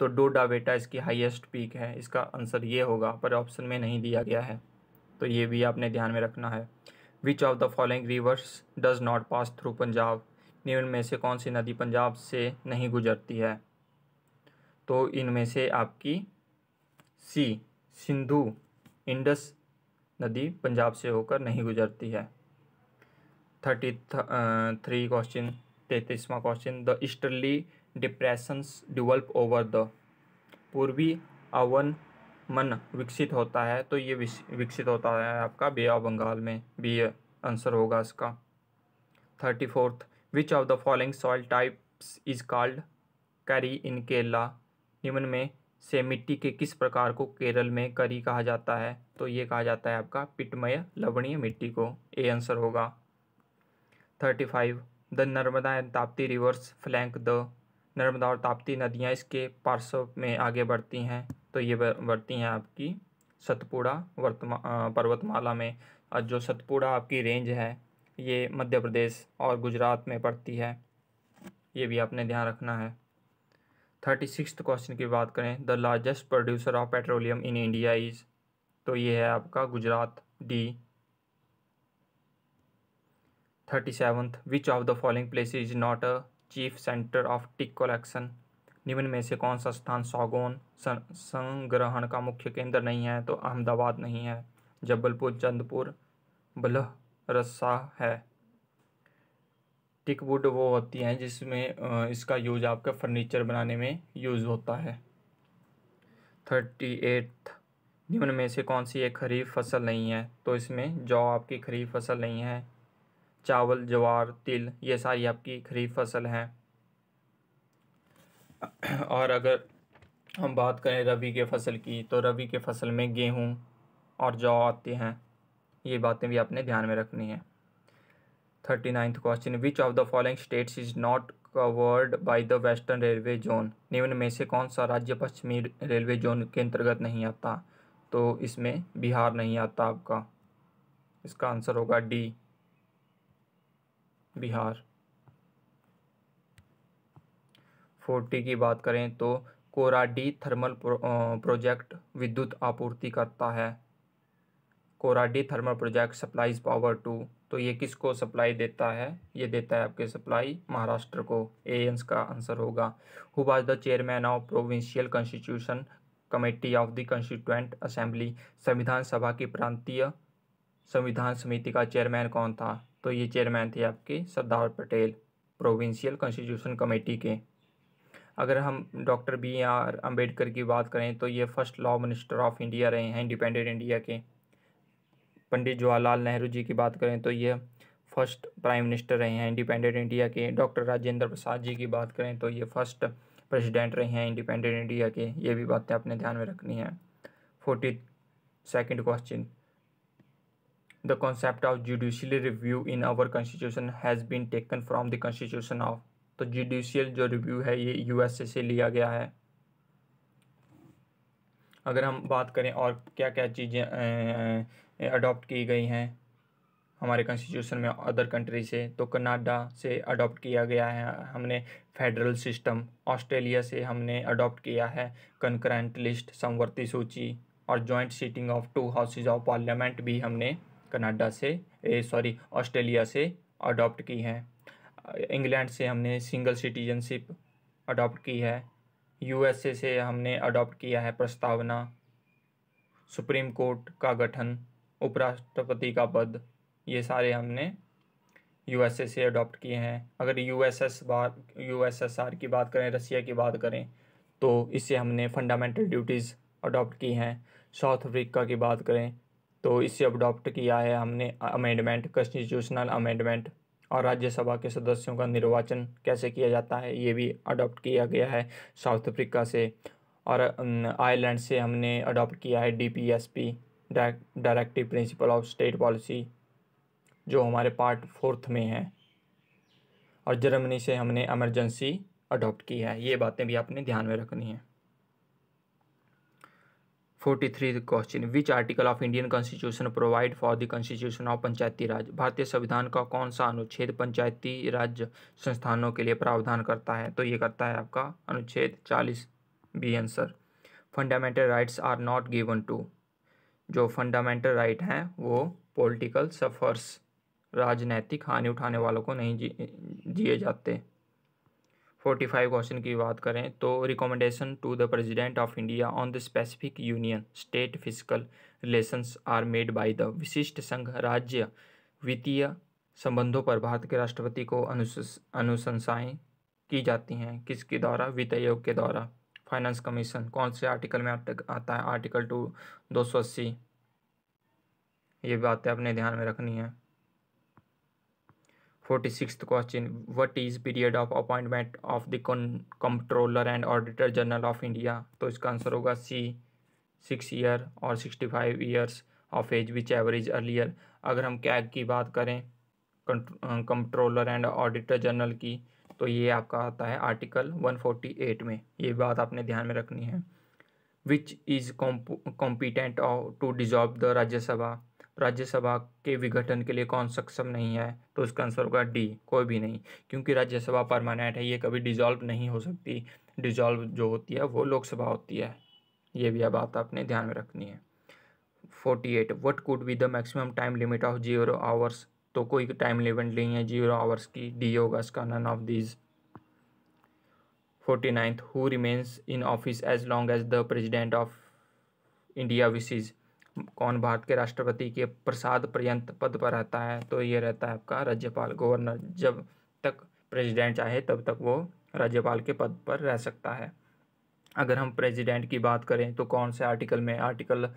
Speaker 1: तो डोडा बेटा इसकी हाईएस्ट पीक है इसका आंसर ये होगा पर ऑप्शन में नहीं दिया गया है तो ये भी आपने ध्यान में रखना है which of the following rivers does not pass through Punjab निम्न में से कौन सी नदी पंजाब से नहीं गुजरती है तो इनमें से आपकी सी सिंधु इंडस नदी पंजाब से होकर नहीं गुजरती है थर्टी थ्री क्वेश्चन तैतीसवा question the easterly depressions develop over the पूर्वी अवन मन विकसित होता है तो ये विकसित होता है आपका बे ऑफ बंगाल में ये आंसर होगा इसका thirty fourth which of the following soil types is called kari in Kerala निम्न में से मिट्टी के किस प्रकार को केरल में करी कहा जाता है तो ये कहा जाता है आपका पिटमय लवणीय मिट्टी को ए आंसर होगा thirty five the Narmada and Tapti rivers flank the Narmada और ताप्ती नदियाँ इसके पार्श्व में आगे बढ़ती हैं तो ये बढ़ती हैं आपकी सतपुड़ा वर्तमा पर्वतमाला में और जो सतपुड़ा आपकी रेंज है ये मध्य प्रदेश और गुजरात में पड़ती है ये भी आपने ध्यान रखना है थर्टी सिक्स क्वेश्चन की बात करें the largest producer of petroleum in India is तो ये है आपका Gujarat D thirty seventh which of the following place is not a chief centre of teak collection निम्न में से कौन सा स्थान सागौन संग्रहण का मुख्य केंद्र नहीं है तो अहमदाबाद नहीं है जबलपुर चंदपुर बलह रस्सा है थिक वुड वो होती हैं जिसमें इसका यूज आपका फर्नीचर बनाने में यूज़ होता है थर्टी एट निम्न में से कौन सी एक खरीफ फसल नहीं है तो इसमें जौ आपकी खरीफ फसल नहीं है चावल ज्वार तिल ये सारी आपकी खरीफ फसल हैं और अगर हम बात करें रबी के फसल की तो रबी के फसल में गेहूँ और जौ आते हैं ये बातें भी आपने ध्यान में रखनी है thirty ninth question which of the following states is not covered by the western railway zone निम्न में से कौन सा राज्य पश्चिमी रेलवे जोन के अंतर्गत नहीं आता तो इसमें बिहार नहीं आता आपका इसका आंसर होगा डी बिहार फोर्टी की बात करें तो कोराडी थर्मल प्रो, प्रोजेक्ट विद्युत आपूर्ति करता है Koradi thermal project supplies power to तो ये किसको सप्लाई देता है ये देता है आपके सप्लाई महाराष्ट्र को ए का आंसर होगा who was the chairman of provincial constitution committee of the constituent assembly संविधान सभा की प्रांतीय संविधान समिति का चेयरमैन कौन था तो ये चेयरमैन थे आपके Sardar Patel provincial constitution committee के अगर हम डॉक्टर बी आर अम्बेडकर की बात करें तो ये first law minister of India रहे हैं इंडिपेंडेंट इंडिया के पंडित जवाहरलाल नेहरू जी की बात करें तो ये फर्स्ट प्राइम मिनिस्टर रहे हैं इंडिपेंडेंट इंडिया के डॉक्टर राजेंद्र प्रसाद जी की बात करें तो ये फर्स्ट प्रेसिडेंट रहे हैं इंडिपेंडेंट इंडिया के ये भी बातें अपने ध्यान में रखनी है forty second question the concept of judicial review in our constitution has been taken from the constitution of तो जुडिशियल जो रिव्यू है ये यू से लिया गया है अगर हम बात करें और क्या क्या चीज़ें अडॉप्ट की गई हैं हमारे कॉन्स्टिट्यूशन में अदर कंट्री से तो कनाडा से अडॉप्ट किया गया है हमने फेडरल सिस्टम ऑस्ट्रेलिया से हमने अडॉप्ट किया है कंक्रेंट लिस्ट समवर्ती सूची और joint sitting of two houses of parliament भी हमने कनाडा से सॉरी ऑस्ट्रेलिया से अडॉप्ट की हैं इंग्लैंड से हमने सिंगल सिटीजनशिप अडॉप्ट की है यूएसए से हमने अडॉप्ट किया है प्रस्तावना सुप्रीम कोर्ट का गठन उपराष्ट्रपति का पद ये सारे हमने यूएसए से अडॉप्ट किए हैं अगर यूएसएस बार यूएसएसआर की बात करें रसिया की बात करें तो इससे हमने फंडामेंटल ड्यूटीज़ अडॉप्ट की हैं साउथ अफ्रीका की बात करें तो इससे अडॉप्ट किया है हमने अमेंडमेंट कॉन्स्टिट्यूशनल अमेंडमेंट और राज्यसभा के सदस्यों का निर्वाचन कैसे किया जाता है ये भी अडॉप्ट किया गया है साउथ अफ्रीका से और आयरलैंड से हमने अडॉप्ट किया है P directive principle of state policy जो हमारे पार्ट फोर्थ में है और जर्मनी से हमने एमरजेंसी अडॉप्ट की है ये बातें भी आपने ध्यान में रखनी है forty three question which article of Indian constitution provide for the constitution of panchayati raj भारतीय संविधान का कौन सा अनुच्छेद पंचायती राज संस्थानों के लिए प्रावधान करता है तो ये करता है आपका अनुच्छेद चालीस B answer fundamental rights are not given to जो फंडामेंटल राइट हैं वो पॉलिटिकल सफ़र्स राजनैतिक हानि उठाने वालों को नहीं दिए जाते फोर्टी फाइव क्वेश्चन की बात करें तो recommendation to the president of India on the specific union state physical relations are made by the विशिष्ट संघ राज्य वित्तीय संबंधों पर भारत के राष्ट्रपति को अनुशंसाएँ की जाती हैं किसके द्वारा वित्त आयोग के द्वारा फाइनेंस कमीशन कौन से आर्टिकल में आता है आर्टिकल टू दो सौ अस्सी ये बातें अपने ध्यान में रखनी है forty six question what is period of appointment of the controller and auditor general of India तो इसका आंसर होगा सी सिक्स ईयर और sixty five years of age which ever is earlier अगर हम कैग की बात करें कंट्रोलर एंड ऑडिटर जनरल की तो ये आपका आता है आर्टिकल 148 में ये बात आपने ध्यान में रखनी है which is competent to dissolve the Rajya Sabha Rajya Sabha के विघटन के लिए कौन सक्षम नहीं है तो उसका आंसर होगा डी कोई भी नहीं क्योंकि राज्यसभा परमानेंट है ये कभी डिजॉल्व नहीं हो सकती डिजॉल्व जो होती है वो लोकसभा होती है ये भी अब बात आपने ध्यान में रखनी है forty eight what could be the maximum time limit of zero hours तो कोई टाइम लिमिट नहीं है जीरो आवर्स की डी होगास का none of these forty ninth who remains in office as long as the president of India wishes कौन भारत के राष्ट्रपति के प्रसाद पर्यंत पद पर रहता है तो ये रहता है आपका राज्यपाल गवर्नर जब तक प्रेसिडेंट चाहे तब तक वो राज्यपाल के पद पर रह सकता है अगर हम प्रेसिडेंट की बात करें तो कौन से आर्टिकल में आर्टिकल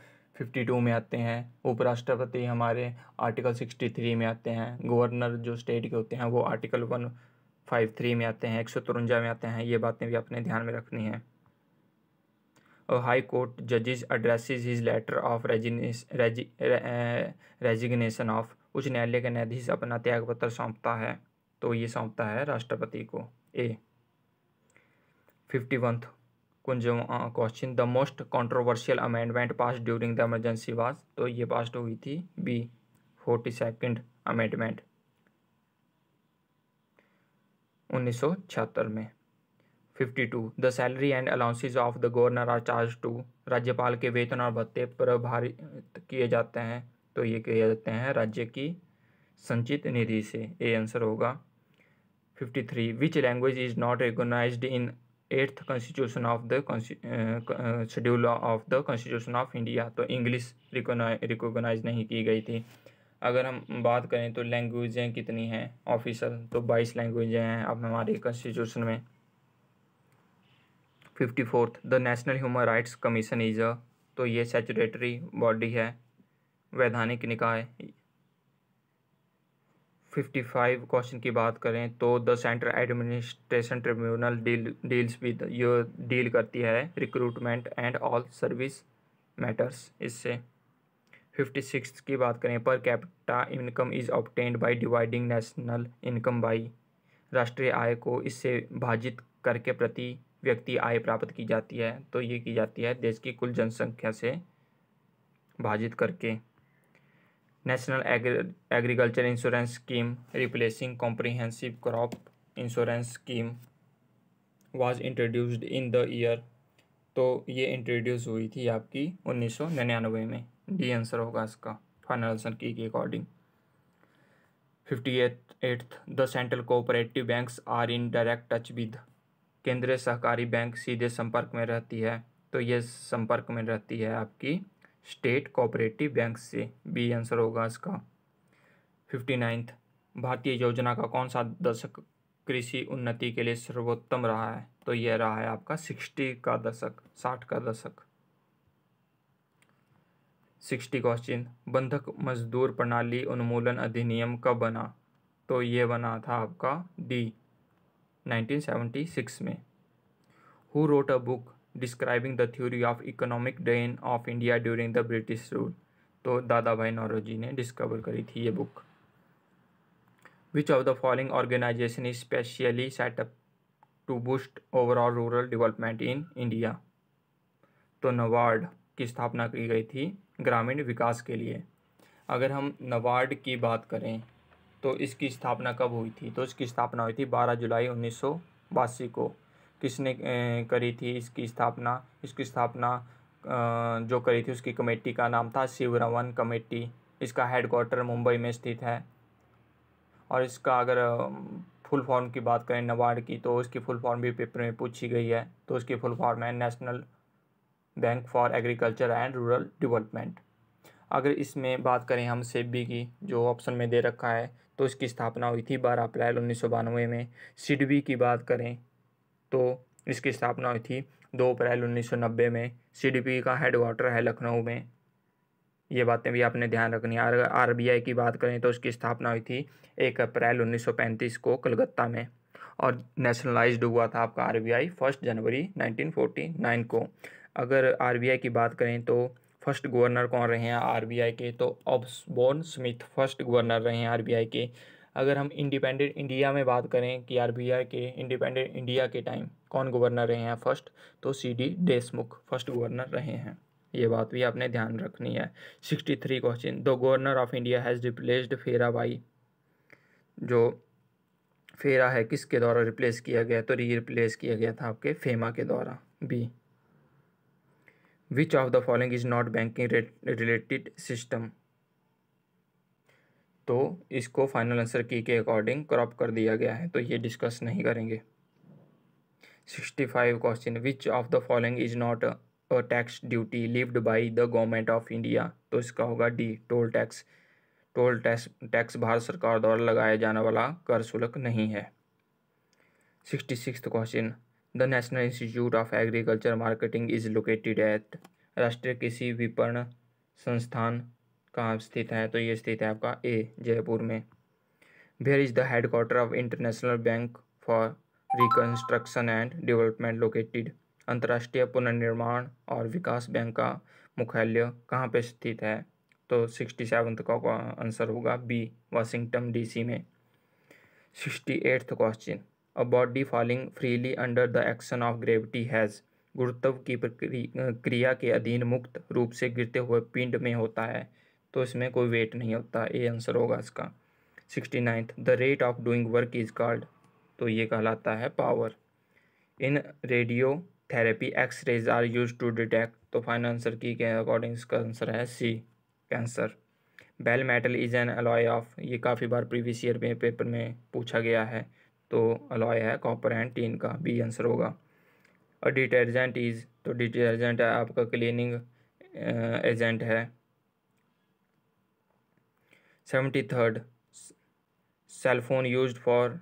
Speaker 1: 52 में आते हैं उपराष्ट्रपति हमारे आर्टिकल 63 में आते हैं गवर्नर जो स्टेट के होते हैं वो आर्टिकल 153 में आते हैं एक में आते हैं ये बातें भी अपने ध्यान में रखनी है और हाई कोर्ट जजेस address his letter of resignation of उच्च न्यायालय के न्यायाधीश अपना त्यागपत्र सौंपता है तो ये सौंपता है राष्ट्रपति को ए फिफ्टी वंथ कुंज question the most controversial amendment pass during the emergency was तो ये पास्ड हुई थी बी फोर्टी सेकेंड अमेंडमेंट उन्नीस सौ छिहत्तर में fifty two the salary and allowances of the governor are charge to राज्यपाल के वेतन और भत्ते प्रभारित किए जाते हैं तो ये किए जाते हैं राज्य की संचित निधि से ए आंसर होगा fifty three which language is not recognize in eighth constitution of the schedule of the constitution of India तो इंग्लिश रिकोगनाइज नहीं की गई थी अगर हम बात करें तो लैंग्वेजें कितनी हैं ऑफिशियल तो बाईस लैंग्वेजें हैं अब हमारे कॉन्स्टिट्यूशन में fifty fourth the national human rights commission is a तो ये सेचुरेटरी बॉडी है वैधानिक निकाय 55 क्वेश्चन की बात करें तो the central administration tribunal deal deals with यो डील करती है recruitment and all service matters इससे फिफ्टी सिक्स की बात करें per capita income is obtained by dividing national income by राष्ट्रीय आय को इससे भाजित करके प्रति व्यक्ति आय प्राप्त की जाती है तो ये की जाती है देश की कुल जनसंख्या से भाजित करके national agriculture insurance scheme replacing comprehensive crop insurance scheme was introduced in the year तो ये इंट्रोड्यूस हुई थी आपकी 1999 में डी आंसर होगा इसका final answer key according fifty eighth the central cooperative banks are in direct touch with केंद्रीय सहकारी बैंक सीधे संपर्क में रहती है तो ये संपर्क में रहती है आपकी स्टेट कोऑपरेटिव बैंक से बी आंसर होगा इसका फिफ्टी नाइन्थ भारतीय योजना का कौन सा दशक कृषि उन्नति के लिए सर्वोत्तम रहा है तो यह रहा है आपका सिक्सटी का दशक साठ का दशक सिक्सटी क्वेश्चन बंधक मजदूर प्रणाली उन्मूलन अधिनियम कब बना तो ये बना था आपका डी 1976 में who wrote a book describing the theory of economic drain of India during the British rule तो दादा भाई नौरोजी ने डिस्कवर करी थी ये book which of the following organization is specially set up to boost overall rural development in India तो नवार्ड की स्थापना की गई थी ग्रामीण विकास के लिए अगर हम नवार्ड की बात करें तो इसकी स्थापना कब हुई थी तो इसकी स्थापना हुई थी 12 जुलाई उन्नीस को किसने करी थी इसकी स्थापना इसकी स्थापना जो करी थी उसकी कमेटी का नाम था शिवरमन कमेटी इसका हेडक्वार्टर मुंबई में स्थित है और इसका अगर फुल फॉर्म की बात करें नबार्ड की तो उसकी फुल फॉर्म भी पेपर में पूछी गई है तो उसकी फुल फॉर्म है national bank for agriculture and rural development अगर इसमें बात करें हम सेबी की जो ऑप्शन में दे रखा है तो इसकी स्थापना हुई थी बारह अप्रैल उन्नीस में सिडबी की बात करें तो इसकी स्थापना हुई थी दो अप्रैल 1990 में सीडीपी का हेडक्वार्टर है लखनऊ में ये बातें भी आपने ध्यान रखनी है आर आई की बात करें तो उसकी स्थापना हुई थी एक अप्रैल 1935 को कलकत्ता में और नेशनलाइज्ड हुआ था आपका आर आई फर्स्ट जनवरी 1949 को अगर आई की बात करें तो फर्स्ट गवर्नर कौन रहे हैं आई के तो ऑब्सबोर्न स्मिथ फर्स्ट गवर्नर रहे हैं आई के अगर हम इंडिपेंडेंट इंडिया में बात करें कि आरबीआई के इंडिपेंडेंट इंडिया के टाइम कौन गवर्नर रहे हैं फर्स्ट तो C D Deshmukh first governor रहे हैं ये बात भी आपने ध्यान रखनी है sixty three question the governor of India has replaced FERA by जो फेरा है किसके द्वारा रिप्लेस किया गया तो री रिप्लेस किया गया था आपके फेमा के द्वारा B which of the following is not banking related system तो इसको फाइनल आंसर की के अकॉर्डिंग क्रॉप कर दिया गया है तो ये डिस्कस नहीं करेंगे sixty five question which of the following is not a tax duty levied by the government of India तो इसका होगा D toll tax toll tax tax Bharat सरकार द्वारा लगाया जाने वाला कर शुल्क नहीं है sixty six question the national institute of agriculture marketing is located at राष्ट्रीय कृषि विपणन संस्थान कहाँ स्थित है तो ये स्थित है आपका ए जयपुर में where is the headquarter of international bank for reconstruction and development located अंतर्राष्ट्रीय पुनर्निर्माण और विकास बैंक का मुख्यालय कहाँ पे स्थित है तो सिक्सटी सेवन्थ का आंसर होगा बी वाशिंगटन डीसी में sixty eighth question a body falling freely under the action of gravity has गुरुत्व की क्रिया के अधीन मुक्त रूप से गिरते हुए पिंड में होता है तो इसमें कोई वेट नहीं होता ए आंसर होगा इसका sixty ninth the rate of doing work is called तो ये कहलाता है power in radio therapy X rays are use to detect तो फाइनल आंसर की के अकॉर्डिंग इसका आंसर है C cancer bell metal is an alloy of ये काफ़ी बार प्रीवियस ईयर में पेपर में पूछा गया है तो अलॉय है कॉपर एंड टीन का बी आंसर होगा और डिटर्जेंट इज़ तो डिटर्जेंट आपका क्लीनिंग एजेंट है seventy third cellophane use for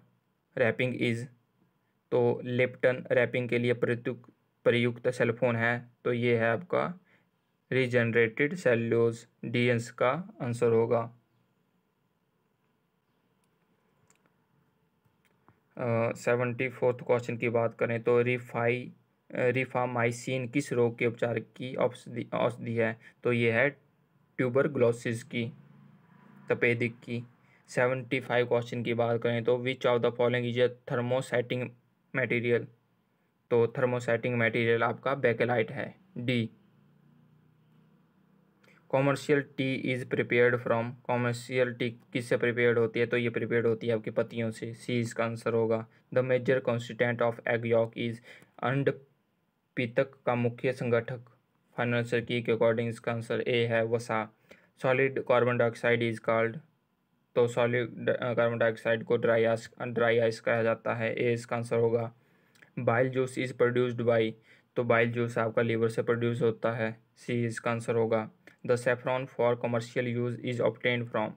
Speaker 1: wrapping is तो लिप्टन रैपिंग के लिए प्रयुक्त प्रयुक्त सेलफोन है तो ये है आपका रिजनरेटेड सेल्यूज डी का आंसर होगा सेवेंटी फोर्थ क्वेश्चन की बात करें तो रिफाई रिफामाइसिन किस रोग के उपचार की औषधि है तो ये है ट्यूबर ग्लोसिस की तपेदिक की सेवेंटी फाइव क्वेश्चन की बात करें तो which of the following is a thermosetting material तो थर्मोसेटिंग मटेरियल आपका बेकेलाइट है D commercial tea is prepared from commercial tea किससे प्रिपेयर्ड होती है तो ये प्रिपेयर्ड होती है आपकी पत्तियों से सी इसका आंसर होगा the major constituent of egg yolk is अंड पीतक का मुख्य संगठक फाइनल आंसर की के अकॉर्डिंग इसका आंसर ए है वसा solid carbon dioxide is called तो सॉलिड कार्बन डाइऑक्साइड को ड्राई आइस ड्राई आइस कहा जाता है ए इसका आंसर होगा bile juice is produced by तो बाइल जूस आपका लीवर से प्रोड्यूस होता है सी इसका आंसर होगा the saffron for commercial use is obtained from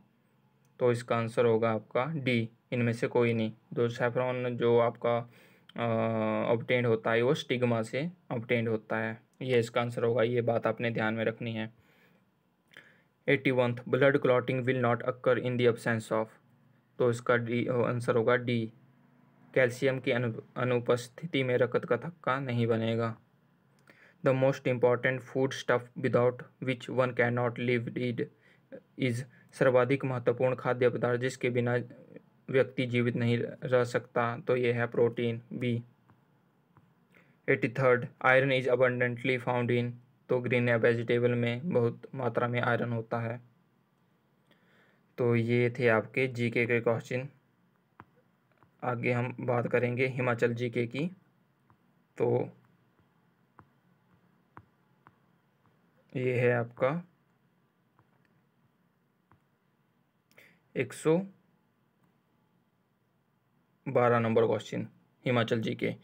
Speaker 1: तो इसका आंसर होगा आपका डी इनमें से कोई नहीं तो सेफ्रॉन जो आपका ऑप्टेंड uh, होता है वो स्टिग्मा से ऑप्टेंड होता है ये इसका आंसर होगा ये बात आपने ध्यान में रखनी है एट्टी वंथ blood clotting will not occur in the absence of तो इसका डी आंसर होगा डी कैल्शियम की अनु अनुपस्थिति में रकत का थक्का नहीं बनेगा the most important food stuff without which one can not live डीड इज सर्वाधिक महत्वपूर्ण खाद्य पदार्थ जिसके बिना व्यक्ति जीवित नहीं रह सकता तो ये है protein B eighty third iron is abundantly found in तो ग्रीन या वेजिटेबल में बहुत मात्रा में आयरन होता है तो ये थे आपके जीके के क्वेश्चन आगे हम बात करेंगे हिमाचल जीके की तो ये है आपका एक सौ बारह नंबर क्वेश्चन हिमाचल जी के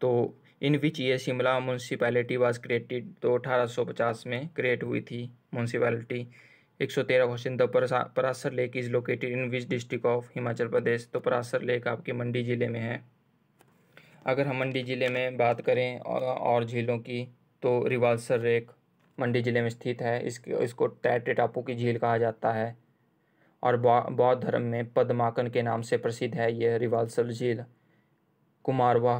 Speaker 1: तो इन विच ये शिमला म्यूनसिपैलिटी वाज क्रिएटेड तो पचास में क्रिएट हुई थी municipality 113 question the Parashar lake is located in which district of Himachal Pradesh तो परासर लेक आपके मंडी ज़िले में है अगर हम मंडी ज़िले में बात करें और झीलों की तो रिवालसर लेक मंडी ज़िले में स्थित है इस, इसको टैटे टापू की झील कहा जाता है और बौद्ध धर्म में पद्माकन के नाम से प्रसिद्ध है यह रिवालसर झील कुमारवा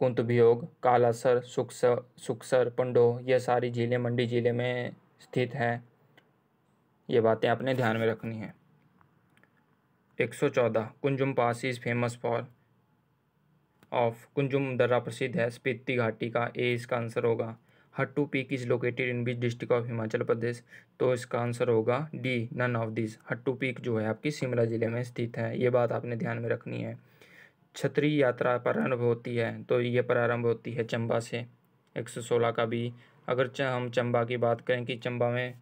Speaker 1: कुंतभियोग कालासर सुखस सुखसर पंडोह यह सारी झीलें मंडी ज़िले में स्थित हैं ये बातें आपने ध्यान में रखनी है एक सौ चौदह Kunzum pass is famous for of Kunzum दर्रा प्रसिद्ध है स्पीति घाटी का ए इसका आंसर होगा Hatu peak is located in which district of Himachal Pradesh तो इसका आंसर होगा D none of this Hatu peak जो है आपकी शिमला ज़िले में स्थित है ये बात आपने ध्यान में रखनी है छतरी यात्रा प्रारंभ होती है तो ये प्रारंभ होती है चंबा से एक सौ सोलह का भी अगर हम चंबा की बात करें कि चंबा में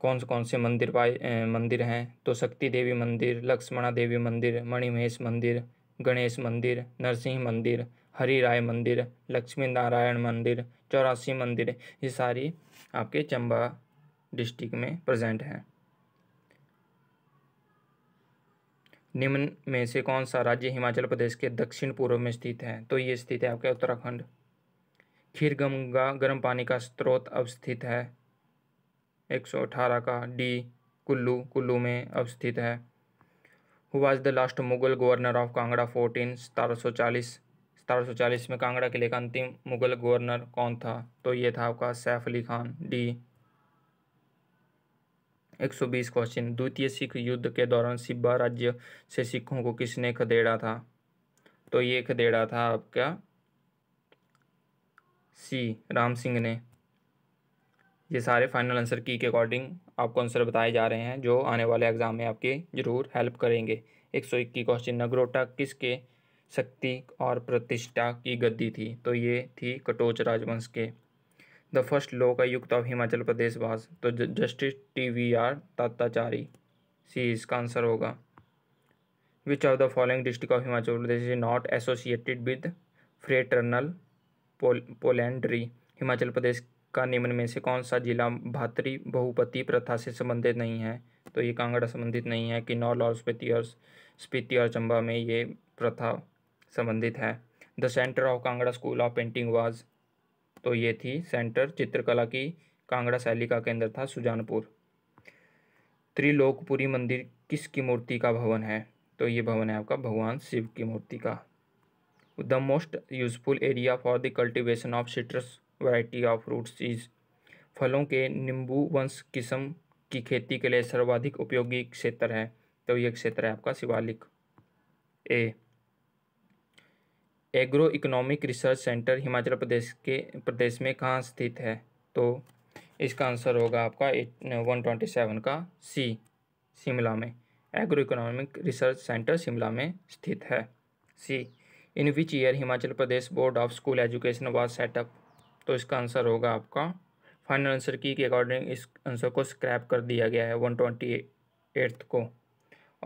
Speaker 1: कौन से कौन से मंदिर पाए मंदिर हैं तो शक्ति देवी मंदिर लक्ष्मणा देवी मंदिर मणिमहेश मंदिर गणेश मंदिर नरसिंह मंदिर हरी राय मंदिर लक्ष्मी नारायण मंदिर चौरासी मंदिर ये सारी आपके चंबा डिस्ट्रिक्ट में प्रेजेंट हैं निम्न में से कौन सा राज्य हिमाचल प्रदेश के दक्षिण पूर्व में स्थित है तो ये स्थित है आपका उत्तराखंड खीर गंगा गर्म पानी का स्रोत अवस्थित है 118 का डी कुल्लू कुल्लू में अवस्थित है who was the last Mughal governor of Kangra fourteen सतारह सौ चालीस सतारह सौ चालीस में कांगड़ा किले का अंतिम मुगल गवर्नर कौन था तो ये था आपका सैफ अली खान डी एक सौ बीस क्वेश्चन द्वितीय सिख युद्ध के दौरान सिब्बा राज्य से सिखों को किसने खदेड़ा था तो ये खदेड़ा था आपका सी राम सिंह ने ये सारे फाइनल आंसर की के अकॉर्डिंग आपको आंसर बताए जा रहे हैं जो आने वाले एग्जाम में आपके जरूर हेल्प करेंगे एक सौ इक्कीस क्वेश्चन नगरोटा किसके शक्ति और प्रतिष्ठा की गद्दी थी तो ये थी कटोच राजवंश के the first Lokayukta of Himachal Pradesh was तो justice T V R Dattachari C इसका आंसर होगा which of the following district of Himachal Pradesh is not associated with fraternal polyandry Himachal Pradesh का निम्न में से कौन सा जिला भातृ बहुपति प्रथा से संबंधित नहीं है तो ये कांगड़ा संबंधित नहीं है कि नॉल और स्पीति और स्पीति और चंबा में ये प्रथा संबंधित है the centre of Kangra school of painting was तो ये थी सेंटर चित्रकला की कांगड़ा शैली का केंद्र था सुजानपुर त्रिलोकपुरी मंदिर किसकी मूर्ति का भवन है तो ये भवन है आपका भगवान शिव की मूर्ति का the most useful area for the cultivation of citrus variety of fruits is फलों के नींबू वंश किस्म की खेती के लिए सर्वाधिक उपयोगी क्षेत्र है तो ये क्षेत्र है आपका Shivalik A agro economic research centre Himachal Pradesh के प्रदेश में कहाँ स्थित है तो इसका आंसर होगा आपका एट वन ट्वेंटी सेवन का सी शिमला में agro economic research centre Shimla में स्थित है C in which year Himachal Pradesh board of school education was set up तो इसका आंसर होगा आपका फाइनल आंसर की के अकॉर्डिंग इस आंसर को स्क्रैप कर दिया गया है वन ट्वेंटी एट्थ को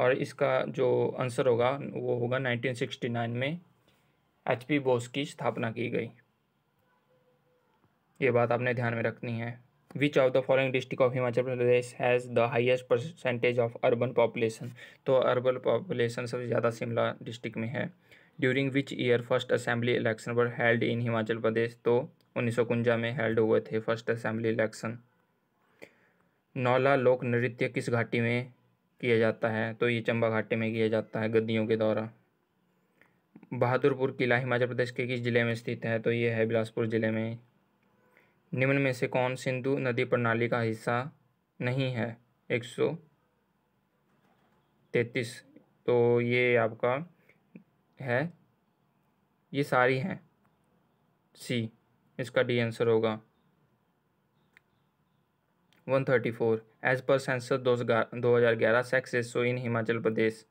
Speaker 1: और इसका जो आंसर होगा वो होगा नाइनटीन सिक्सटी नाइन में एच पी बोस की स्थापना की गई ये बात आपने ध्यान में रखनी है which of the following district of Himachal Pradesh has the highest percentage of urban population तो अर्बन पॉपुलेशन सबसे ज़्यादा शिमला डिस्ट्रिक्ट में है during which year first assembly election were held in Himachal Pradesh तो उन्नीस सौ कुंजा में हेल्ड हुए थे फर्स्ट असेंबली इलेक्शन नौला लोक नृत्य किस घाटी में किया जाता है तो ये चंबा घाटी में किया जाता है गद्दियों के द्वारा बहादुरपुर किला हिमाचल प्रदेश के किस ज़िले में स्थित है तो ये है बिलासपुर ज़िले में निम्न में से कौन सिंधु नदी प्रणाली का हिस्सा नहीं है एक सौ तैतीस तो ये आपका है ये सारी हैं सी इसका डी आंसर होगा one thirty four as per census दो हज़ार ग्यारह sex ratio in Himachal Pradesh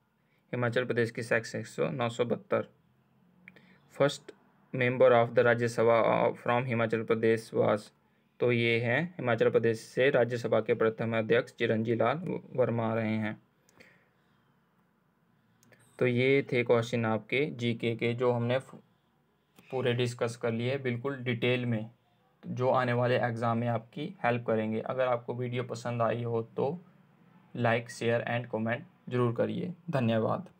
Speaker 1: Himachal Pradesh की सेक्स एक सौ नौ सौ बहत्तर first member of the Rajya Sabha from Himachal Pradesh was तो ये हैं हिमाचल प्रदेश से राज्यसभा के प्रथम अध्यक्ष चिरंजी लाल वर्मा रहे हैं तो ये थे क्वेश्चन आपके जीके के जो हमने पूरे डिस्कस कर लिए बिल्कुल डिटेल में जो आने वाले एग्ज़ाम में आपकी हेल्प करेंगे अगर आपको वीडियो पसंद आई हो तो लाइक शेयर एंड कमेंट ज़रूर करिए धन्यवाद